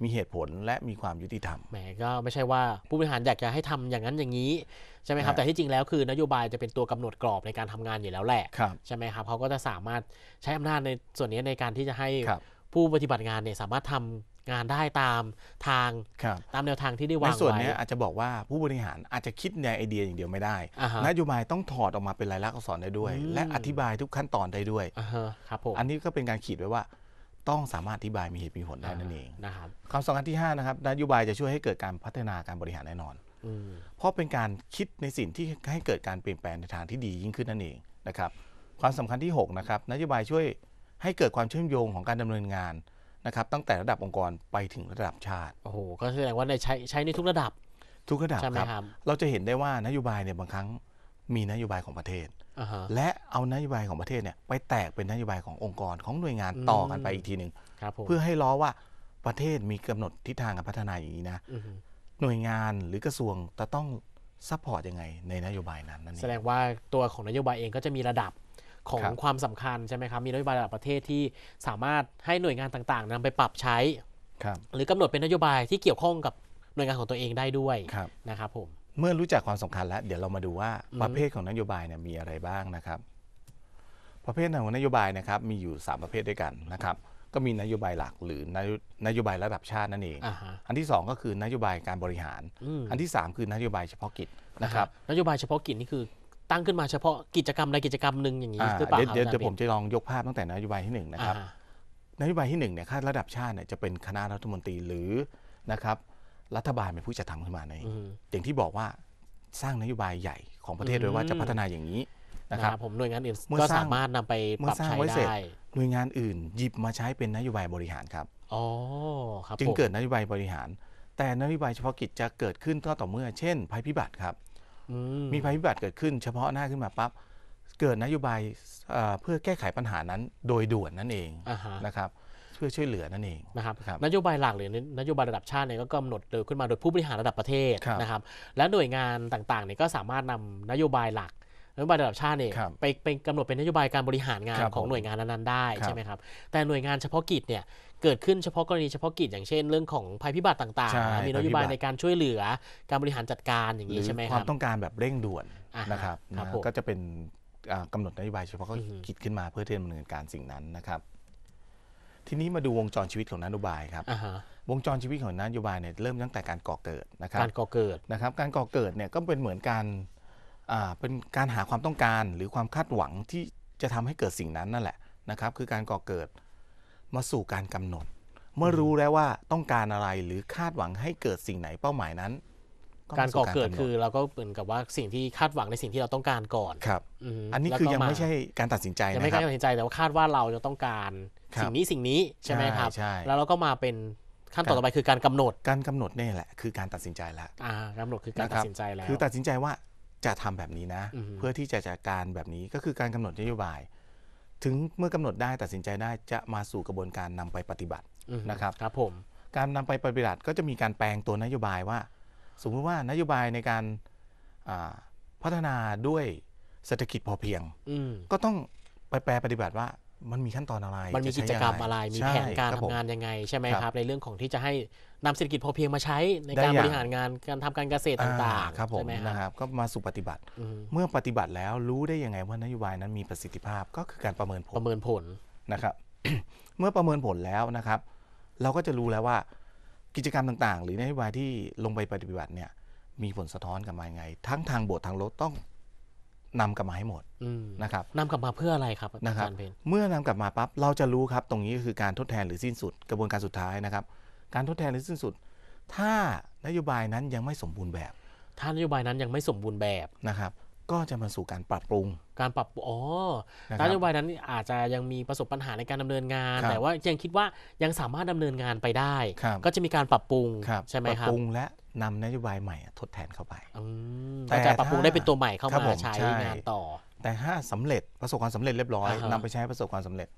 มีเหตุผลและมีความยุติธรรมแหมก็ไม่ใช่ว่าผู้บริหารอยากจะให้ทำอย่างนั้นอย่างนี้ ใช่ไหมครับแต่ที่จริงแล้วคือนโยบายจะเป็นตัวกำหนดกรอบในการทำงานอยู่แล้วแหละใช่ไหมครับเขาก็จะสามารถใช้อำนาจในส่วนนี้ในการที่จะให้ผู้ปฏิบัติงานเนี่ยสามารถทำงานได้ตามทางตามแนวทางที่ได้วางไว้ในส่วนนี้อาจจะบอกว่าผู้บริหารอาจจะคิดในไอเดียอย่างเดียวไม่ได้ นโยบายต้องถอดออกมาเป็นลายลักษณ์อักษรได้ด้วย และอธิบายทุกขั้นตอนได้ด้วยครับผมอันนี้ก็เป็นการขีดไว้ว่าต้องสามารถอธิบายมีเหตุมีผลได้นั่นเองนะครับคำสำคัญที่ 5นะครับนโยบายจะช่วยให้เกิดการพัฒนาการบริหารแน่นอน เพราะเป็นการคิดในสิ่งที่ให้เกิดการเปลี่ยนแปลงในทางที่ดียิ่งขึ้นนั่นเองนะครับความสำคัญที่ 6นะครับนโยบายช่วยให้เกิดความเชื่อมโยงของการดำเนินงานนะครับตั้งแต่ระดับองค์กรไปถึงระดับชาติโอ้โหก็แสดงว่าในใช้ใช้ในทุกระดับทุกระดับครับ เราจะเห็นได้ว่านโยบายเนี่ยบางครั้งมีนโยบายของประเทศ และเอานโยบายของประเทศเนี่ยไปแตกเป็นนโยบายขององค์กร ของหน่วยงานต่อกันไปอีกทีหนึ่งเพื่อให้ล้อว่าประเทศมีกำหนดทิศทางการพัฒนาอย่างนี้นะหน่วยงานหรือกระทรวงจะต้องซัพพอร์ตยังไงในนโยบายนั้นนั่นแสดงว่าตัวของนโยบายเองก็จะมีระดับของคความสำคัญใช่ไหมครับมีนโยบายระดับประเทศที่สามารถให้หน่วยงานต่างๆ นำไปปรับใช้หรือกำหนดเป็นนโยบายที่เกี่ยวข้องกับหน่วยงานของตัวเองได้ด้วยนะครับผมเมื่อรู้จักความสำคัญแล้วเดี๋ยวเรามาดูว่าประเภทของนโยบายเนี่ยมีอะไรบ้างนะครับ ประเภทของนโยบายนะครับมีอยู่ 3 ประเภทด้วยกันนะครับ ก็มีนโยบายหลักหรือนโยบายระดับชาตินั่นเองออันที่ 2 ก็คือนโยบายการบริหารออันที่ 3 คือนโยบายเฉพาะกิจนะครับ นโยบายเฉพาะกิจนี่คือ ตั้งขึ้นมาเฉพาะกิจกรรมในกิจกรรมหนึ่งอย่างนี้หรือเปล่าเดี๋ยวผมจะลองยกภาพตั้งแต่นโยบายที่1นนะครับนโยบายที่1เนี่ยค่าระดับชาติเนี่ยจะเป็นคณะรัฐมนตรีหรือนะครับรัฐบาลเป็นผู้จะทำขึ้นมาในอย่างที่บอกว่าสร้างนโยบายใหญ่ของประเทศด้วยว่าจะพัฒนาอย่างนี้นะครับ ผมหน่วยงานอื่นก็สามารถนำไปปรับใช้ได้หน่วยงานอื่นหยิบมาใช้เป็นนโยบายบริหารครับอ๋อครับจึงเกิดนโยบายบริหาร แต่นโยบายเฉพาะกิจจะเกิดขึ้นก็ต่อเมื่อ เช่น ภัยพิบัติครับมีภัยพิบัติเกิดขึ้นเฉพาะหน้าขึ้นมาปั๊บเกิดนโยบายเพื่อแก้ไขปัญหานั้น โดยด่วนนั่นเองนะครับเพื่อช่วยเหลือนั่นเองนะครับนโยบายหลักหรือนโยบายระดับชาติเนี่ยก็กำหนดโดยขึ้นมาโดยผู้บริหารระดับประเทศนะครับ และหน่วยงานต่างๆเนี่ยก็สามารถนำนโยบายหลักนโยบายระดับชาติเนี่ยไปเป็นกำหนดเป็นนโยบายการบริหารงานของหน่วยงานนั้นๆได้ใช่ไหมครับแต่หน่วยงานเฉพาะกิจเนี่ยเกิดขึ้นเฉพาะกรณีเฉพาะกิจอย่างเช่นเรื่องของภัยพิบัติต่าง ๆ มีนโยบายในการช่วยเหลือการบริหารจัดการอย่างนี้ใช่ไหมครับความต้องการแบบเร่งด่วนนะครับก็จะเป็นกำหนดนโยบายเฉพาะกิจขึ้นมาเพื่อเตรียมดำเนินการสิ่งนั้นนะครับทีนี้มาดูวงจรชีวิตของนโยบายครับวงจรชีวิตของนโยบายเนี่ยเริ่มตั้งแต่การก่อเกิดนะครับ การก่อเกิดนะครับ การก่อเกิดเนี่ยก็เป็นเหมือนการอ่าเป็นการหาความต้องการ หรือความคาดหวังที่จะทำให้เกิดสิ่งนั้นนั่นแหละนะครับ คือการก่อเกิดมาสู่การกำหนด เมื่อรู้แล้วว่าต้องการอะไรหรือคาดหวังให้เกิดสิ่งไหนเป้าหมายนั้น การก่อเกิดคือเราก็เหมือนกับว่าสิ่งที่คาดหวังในสิ่งที่เราต้องการก่อน ครับอันนี้คือยังไม่ใช่การตัดสินใจยังไม่ใช่การตัดสินใจแต่ว่าคาดว่าเราจะต้องการสิ่งนี้สิ่งนี้ใช่ไหมครับแล้วเราก็มาเป็นขั้นตอนต่อไปคือการกำหนดการกำหนดนี่แหละ คือการตัดสินใจแล้วกำหนดคือการตัดสินใจแล้วคือตัดสินใจว่าจะทำแบบนี้นะ เพื่อที่จะจัดการแบบนี้ก็คือการกำหนดนโยบาย ถึงเมื่อกำหนดได้ตัดสินใจได้จะมาสู่กระบวนการนำไปปฏิบัตินะครับครับผมการนำไปปฏิบัติก็จะมีการแปลงตัวนโยบายว่า สมมุติว่านโยบายในการพัฒนาด้วยเศรษฐกิจพอเพียงก็ต้องไปแปลปฏิบัติว่ามันมีขั้นตอนอะไร มันมีกิจกรรมอะไร มีแผนการทำงานยังไง ใช่ไหมครับ ในเรื่องของที่จะให้นำเศรษฐกิจพอเพียงมาใช้ในการบริหารงานการทำการเกษตรต่างๆใช่ไหมครับ ก็มาสู่ปฏิบัติ เมื่อปฏิบัติแล้วรู้ได้ยังไงว่านโยบายนั้นมีประสิทธิภาพก็คือการประเมินผล ประเมินผลนะครับ เมื่อประเมินผลแล้วนะครับ เราก็จะรู้แล้วว่า กิจกรรมต่างๆ หรือนโยบายที่ลงไปปฏิบัติเนี่ยมีผลสะท้อนกับมาไง ทั้งทางบวกทางลบต้องนำกลับมาให้หมดนะครับนำกลับมาเพื่ออะไรครับนะครับเมื่อนำกลับมาปั๊บเราจะรู้ครับ ตรงนี้ก็คือการทดแทนหรือสิ้นสุด กระบวนการสุดท้ายนะครับ การทดแทนหรือสิ้นสุด ถ้านโยบายนั้นยังไม่สมบูรณ์แบบ ถ้านโยบายนั้นยังไม่สมบูรณ์แบบนะครับ ก็จะมาสู่การปรับปรุง การปรับอ๋อนโยบายนั้นอาจจะยังมีประสบปัญหาในการดำเนินงาน แต่ว่ายังคิดว่ายังสามารถดำเนินงานไปได้ ก็จะมีการปรับปรุงใช่ไหมครับปรับปรุงและนำนโยบายใหม่ ทดแทนเข้าไปแต่จะปรับปรุงได้เป็นตัวใหม่เข้ามาใช้งานต่อ แต่ถ้าสำเร็จประสบความสำเร็จเรียบร้อย นำไปใช้ประสบความสำเร็จ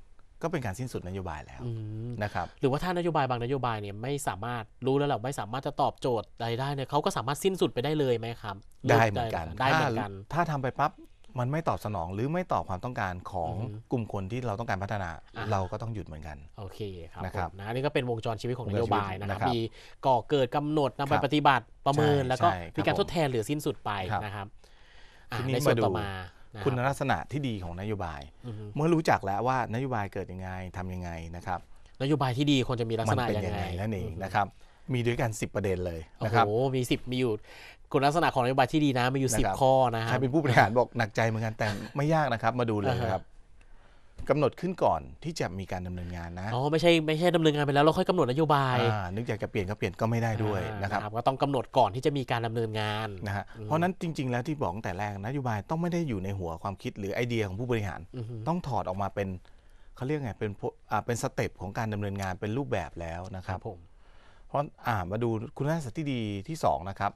ก็เป็นการสิ้นสุดนโยบายแล้วนะครับหรือว่าถ้านโยบายบางนโยบายเนี่ยไม่สามารถรู้แล้วเหาไม่สามารถจะตอบโจทย์ใดได้เนี่ยเขาก็สามารถสิ้นสุดไปได้เลยไหมครับ ได้เหมือนกัน ได้เหมือนกันถ้าทำไปปั๊บมันไม่ตอบสนองหรือไม่ตอบความต้องการของกลุ่มคนที่เราต้องการพัฒนาเราก็ต้องหยุดเหมือนกันโอเคครับนะครับนะนี่ก็เป็นวงจรชีวิตของนโยบายนะครับ มีก่อเกิดกำหนดนำไปปฏิบัติประเมินแล้วก็มีการทดแทนเหลือสิ้นสุดไปนะครับทนนต่อมาคุณลักษณะที่ดีของนโยบาย เมื่อรู้จักแล้วว่านโยบายเกิดยังไงทํำยังไงนะครับนโยบายที่ดีควรจะมีลักษณะยังไงนั่นเองนะครับ มีด้วยกัน10ประเด็นเลยนะครับโอ้โหมี10 มีอยู่คุณลักษณะของนโยบายที่ดีนะมีอยู่สิบข้อนะครับใครเป็นผู้บริหารบอกหนักใจเหมือนกัน แต่ไม่ยากนะครับ มาดูเลยครับกำหนดขึ้นก่อนที่จะมีการดำเนินงานนะ อ๋อ ไม่ใช่ไม่ใช่ดำเนินงานไปแล้วเราค่อยกำหนดนโยบายนึกอยากจะเปลี่ยนก็เปลี่ยนก็ไม่ได้ด้วยนะครับ ก็ต้องกำหนดก่อนที่จะมีการดำเนินงานนะฮะเพราะนั้นจริงๆแล้วที่บอกแต่แรกนโยบายต้องไม่ได้อยู่ในหัวความคิดหรือไอเดียของผู้บริหาร ต้องถอดออกมาเป็นเขาเรียกไง เป็นเป็นสเต็ปของการดำเนินงานเป็นรูปแบบแล้วนะครับผมเพราะ่ามาดูคุณลักษณะที่ดีที่ 2 นะครับ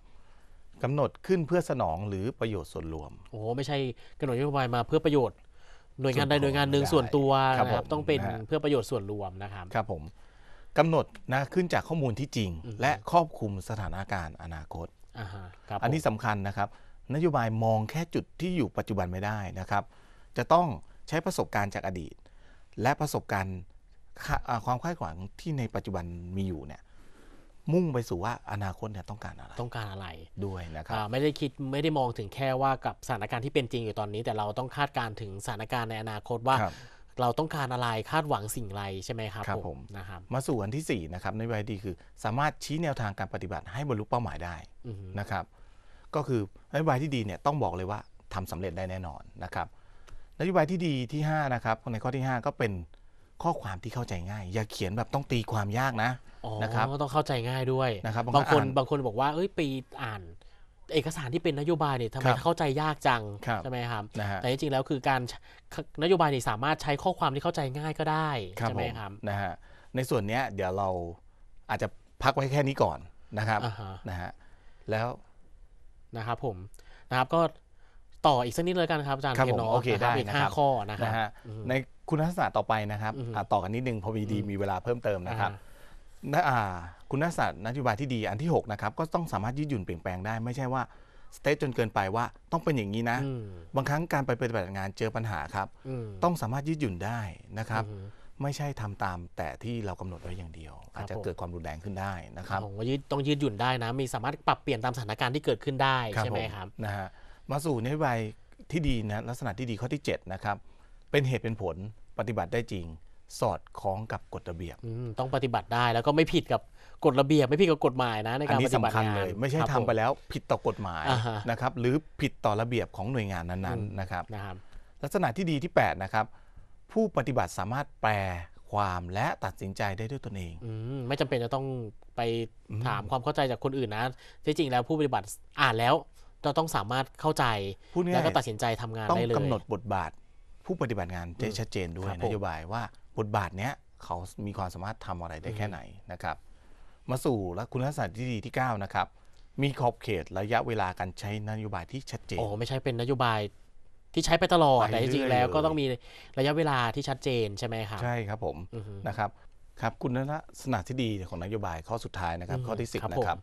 กำหนดขึ้นเพื่อสนองหรือประโยชน์ส่วนรวม โอ้ไม่ใช่กำหนดนโยบายมาเพื่อประโยชน์หน่วยงานใดหน่วยงานหนึ่งส่วนตัวนะครับต้องเป็นเพื่อประโยชน์ส่วนรวมนะครับ ครับผมกำหนดนะขึ้นจากข้อมูลที่จริง และครอบคลุมสถานการณ์อนาคต อ่าฮะครับ อันนี้สํสำคัญนะครับนโยบายมองแค่จุดที่อยู่ปัจจุบันไม่ได้นะครับ จะต้องใช้ประสบการณ์จากอดีต และประสบการณ์คความคาดหวังที่ในปัจจุบันมีอยู่เนี่ยมุ่งไปสู่ว่าอนาคตเนี่ยต้องการอะไรต้องการอะไรด้วยนะครับไม่ได้คิดไม่ได้มองถึงแค่ว่ากับสถานการณ์ที่เป็นจริงอยู่ตอนนี้ แต่เราต้องคาดการถึงสถานการณ์ในอนาคตว่าเราต้องการอะไรคาดหวังสิ่งไรใช่ไหมครับครับผมนะครับมาสู่อันที่ 4 นะครับ ในวัยดีคือสามารถชี้แนวทางการปฏิบัติให้บรรลุเป้าหมายได้นะครับ ก็คือนโยบายที่ดีเนี่ยต้องบอกเลยว่าทำสำเร็จได้แน่นอนนะครับนโยบายที่ดีที่5นะครับในข้อที่ 5 ก็เป็นข้อความที่เข้าใจง่าย อย่าเขียนแบบต้องตีความยากนะนะครับก็ต้องเข้าใจง่ายด้วยนะครับบางคน บางคนบอกว่า เอ้ยไปอ่าน เอกสารที่เป็นนโยบายเนี่ยทำไมเข้าใจยากจังใช่ไหมครับ แต่จริงๆ แล้วคือการนโยบายเนี่ยสามารถใช้ข้อความที่เข้าใจง่ายก็ได้ใช่ไหมครับนะฮะ ในส่วนเนี้ยเดี๋ยวเราอาจจะพักไว้แค่นี้ก่อนนะครับ นะฮะ แล้วนะครับผมนะครับก็ต่ออีกสักนิดเลยกันครับอาจารย์เทนอโอเคได้อีกห้าข้อนะครับในคุณลักษณะต่อไปนะครับ ต่อกันนิดนึง พอดีมีเวลาเพิ่มเติมนะครับนะคุณศาสตร์นโยบายที่ดีอันที่6นะครับก็ต้องสามารถยืดหยุ่นเปลี่ยนแปลงได้ ไม่ใช่ว่าสเตจจนเกินไปว่าต้องเป็นอย่างนี้นะบางครั้งการไปปฏิบัติงานเจอปัญหาครับ ต้องสามารถยืดหยุ่นได้นะครับไม่ใช่ทำตามแต่ที่เรากำหนดไว้อย่างเดียว อาจจะเกิดความรุนแรงขึ้นได้นะครับยืดต้องยืดหยุ่นได้นะมีสามารถปรับเปลี่ยนตามสถานการณ์ที่เกิดขึ้นได้ใช่ไหมครับนะฮะมาสู่นโยบายที่ดีนะลักษณะที่ดีข้อที่7นะครับเป็นเหตุเป็นผลปฏิบัติได้จริงสอดคล้องกับกฎระเบียบต้องปฏิบัติได้แล้วก็ไม่ผิดกับกฎระเบียบไม่ผิดกับกฎหมายนะในการปฏิบัติงานเลยไม่ใช่ทำไปแล้วผิดต่อกฎหมายนะครับหรือผิดต่อระเบียบของหน่วยงานนั้นๆนะครับลักษณะที่ดีที่8นะครับผู้ปฏิบัติสามารถแปลความและตัดสินใจได้ด้วยตนเองอไม่จำเป็นจะต้องไปถามความเข้าใจจากคนอื่นนะที่จริงแล้วผู้ปฏิบัติอ่านแล้วจะต้องสามารถเข้าใจแล้วก็ตัดสินใจทำงานได้เลยต้องกำหนดบทบาทผู้ปฏิบัติงานชัดเจนด้วยนโยบายว่าบทบาทเนี้ยเขามีความสามารถทำอะไรได้แค่ไหนนะครับ มาสู่และคุณลักษณะที่ดีที่9นะครับมีขอบเขตระยะเวลาการใช้นโยบายที่ชัดเจนโอ้ไม่ใช่เป็นนโยบายที่ใช้ไปตลอดแต่จริงแล้วก็ต้องมีระยะเวลาที่ชัดเจนใช่ไหมครับใช่ครับผมนะครับครับคุณลักษณะที่ดีของนโยบายข้อสุดท้ายนะครับข้อที่ิบนะครับ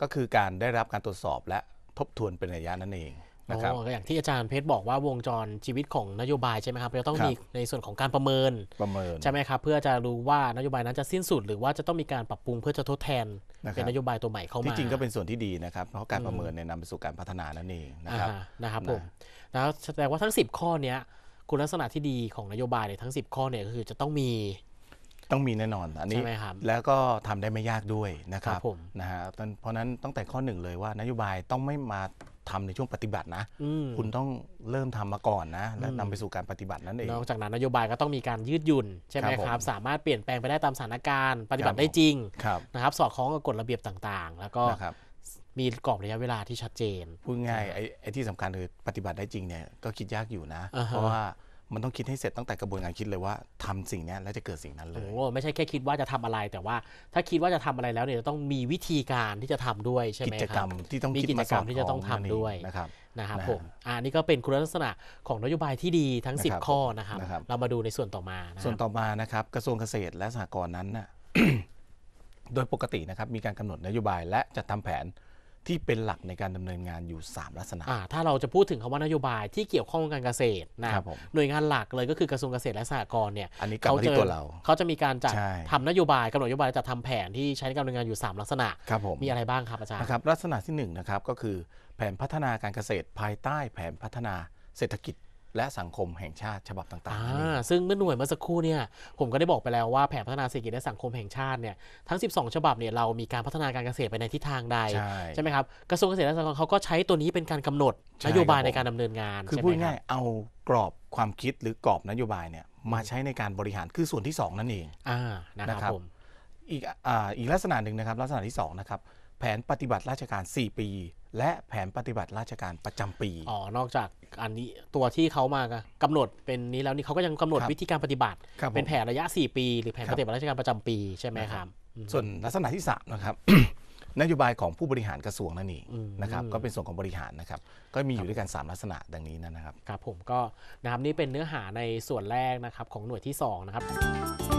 ก็คือการได้รับการตรวจสอบและทบทวนเป็นระยะนั่นเองนะครับอย่างที่อาจารย์เพชรบอกว่าวงจรชีวิตของนโยบาย ใช่ไหมครับจะต้องมีในส่วนของการประเมินประเมินใช่ไหมครับ เพื่อจะรู้ว่านโยบายนั้นจะสิ้นสุดหรือว่าจะต้องมีการปรับปรุงเพื่อจะทดแทนเป็นนโยบายตัวใหม่เข้ามาที่จริงก็เป็นส่วนที่ดีนะครับเพราะการประเมินเนี่ยนำไปสู่การพัฒนานั่นเองนะครับนะครับผมแล้วแสดงว่าทั้ง 10 ข้อเนี้ยคุณลักษณะที่ดีของนโยบายในทั้ง 10 ข้อเนี่ยก็คือจะต้องมีต้องมีแน่นอนอันนี้ แล้วก็ทำได้ไม่ยากด้วยนะครับนะฮะเพราะนั้นตั้งแต่ข้อหนึ่งเลยว่า นโยบายต้องไม่มาทำในช่วงปฏิบัตินะคุณต้องเริ่มทำมาก่อนนะแล้วนำาไปสู่การปฏิบัตินั่นเองนอกจากนั้นนโยบายก็ต้องมีการยืดหยุ่นใช่ไหมครับสามารถเปลี่ยนแปลงไปได้ตามสถานการณ์ปฏิบัติได้จริงนะครับ สอดคล้องกับกฎระเบียบต่าง ๆ แล้วก็มีกรอบระยะเวลาที่ชัดเจนพูดง่ายไอ้ที่สำคัญคือปฏิบัติได้จริงเนี่ยก็คิดยากอยู่นะเพราะว่ามันต้องคิดให้เสร็จตั้งแต่กระบวนการคิดเลยว่าทำสิ่งนี้แล้วจะเกิดสิ่งนั้นเลย โอ้ไม่ใช่แค่คิดว่าจะทำอะไรแต่ว่าถ้าคิดว่าจะทำอะไรแล้วเนี่ยต้องมีวิธีการที่จะทำด้วยใช่ไหมครับกิจกรรม ที่ต้องมีกิจกรรมที่จะต้องทำด้วย นะครับ นะครับผมอันนี้ก็เป็นคุณลักษณะของนโยบายที่ดีทั้ง 10 ข้อนะครับ เรามาดูในส่วนต่อมา ส่วนต่อมานะครับกระทรวงเกษตรและสหกรณ์นั้น โดยปกตินะครับมีการกำหนดนโยบายและจัดทำแผนที่เป็นหลักในการดำเนินงานอยู่ 3 ลักษณะ ถ้าเราจะพูดถึงคำว่านโยบายที่เกี่ยวข้องกับการเกษตรนะหน่วยงานหลักเลยก็คือกระทรวงเกษตรและสหกรณ์เนี่ยอันนี้เขาจะเขาจะมีการจัดทำนโยบายกำหนดนโยบายจัดทาแผนที่ใช้ในการดำเนินงานอยู่ 3 ลักษณะครับผมมีอะไรบ้างครับอาจารย์ครับลักษณะที่1นะครับก็คือแผนพัฒนาการเกษตรภายใต้แผนพัฒนาเศรษฐกิจและสังคมแห่งชาติฉบับต่างๆ ซึ่งเมื่อหน่วยเมื่อสักครู่เนี่ยผมก็ได้บอกไปแล้วว่าแผนพัฒนาเศรษฐกิจและสังคมแห่งชาติเนี่ยทั้ง 12 ฉบับเนี่ยเรามีการพัฒนาการเกษตรไปในทิศทางใดใช่ใช่ไหมครับกระทรวงเกษตรและสหกรณ์เขาก็ใช้ตัวนี้เป็นการกำหนดนโยบายในการดำเนินงานคือพูดง่ายเอากรอบความคิดหรือกรอบนโยบายเนี่ยมาใช้ในการบริหารคือส่วนที่ 2 นั่นเองอ่านะครับอีกอีกลักษณะหนึ่งนะครับลักษณะที่2นะครับแผนปฏิบัติราชการ 4 ปีและแผนปฏิบัติราชการประจำปี อ๋อ นอกจากอันนี้ตัวที่เขามากกำหนดเป็นนี้แล้วนี่เขาก็ยังกำหนดวิธีการปฏิบัติ เป็นแผนระยะ4 ปี หรือแผนปฏิบัติราชการประจำปี ใช่ไหมครับบส่วนลักษณะที่3นะครับนโยบายของผู้บริหารกระทรวงนั่นเองนะครับก็เป็นส่วนของบริหารนะครับ ก็มีอยู่ด้วยกัน3ลักษณะดังนี้นะครับครับผมก็นะครับนี่เป็นเนื้อหาในส่วนแรกนะครับของหน่วยที่2นะครับ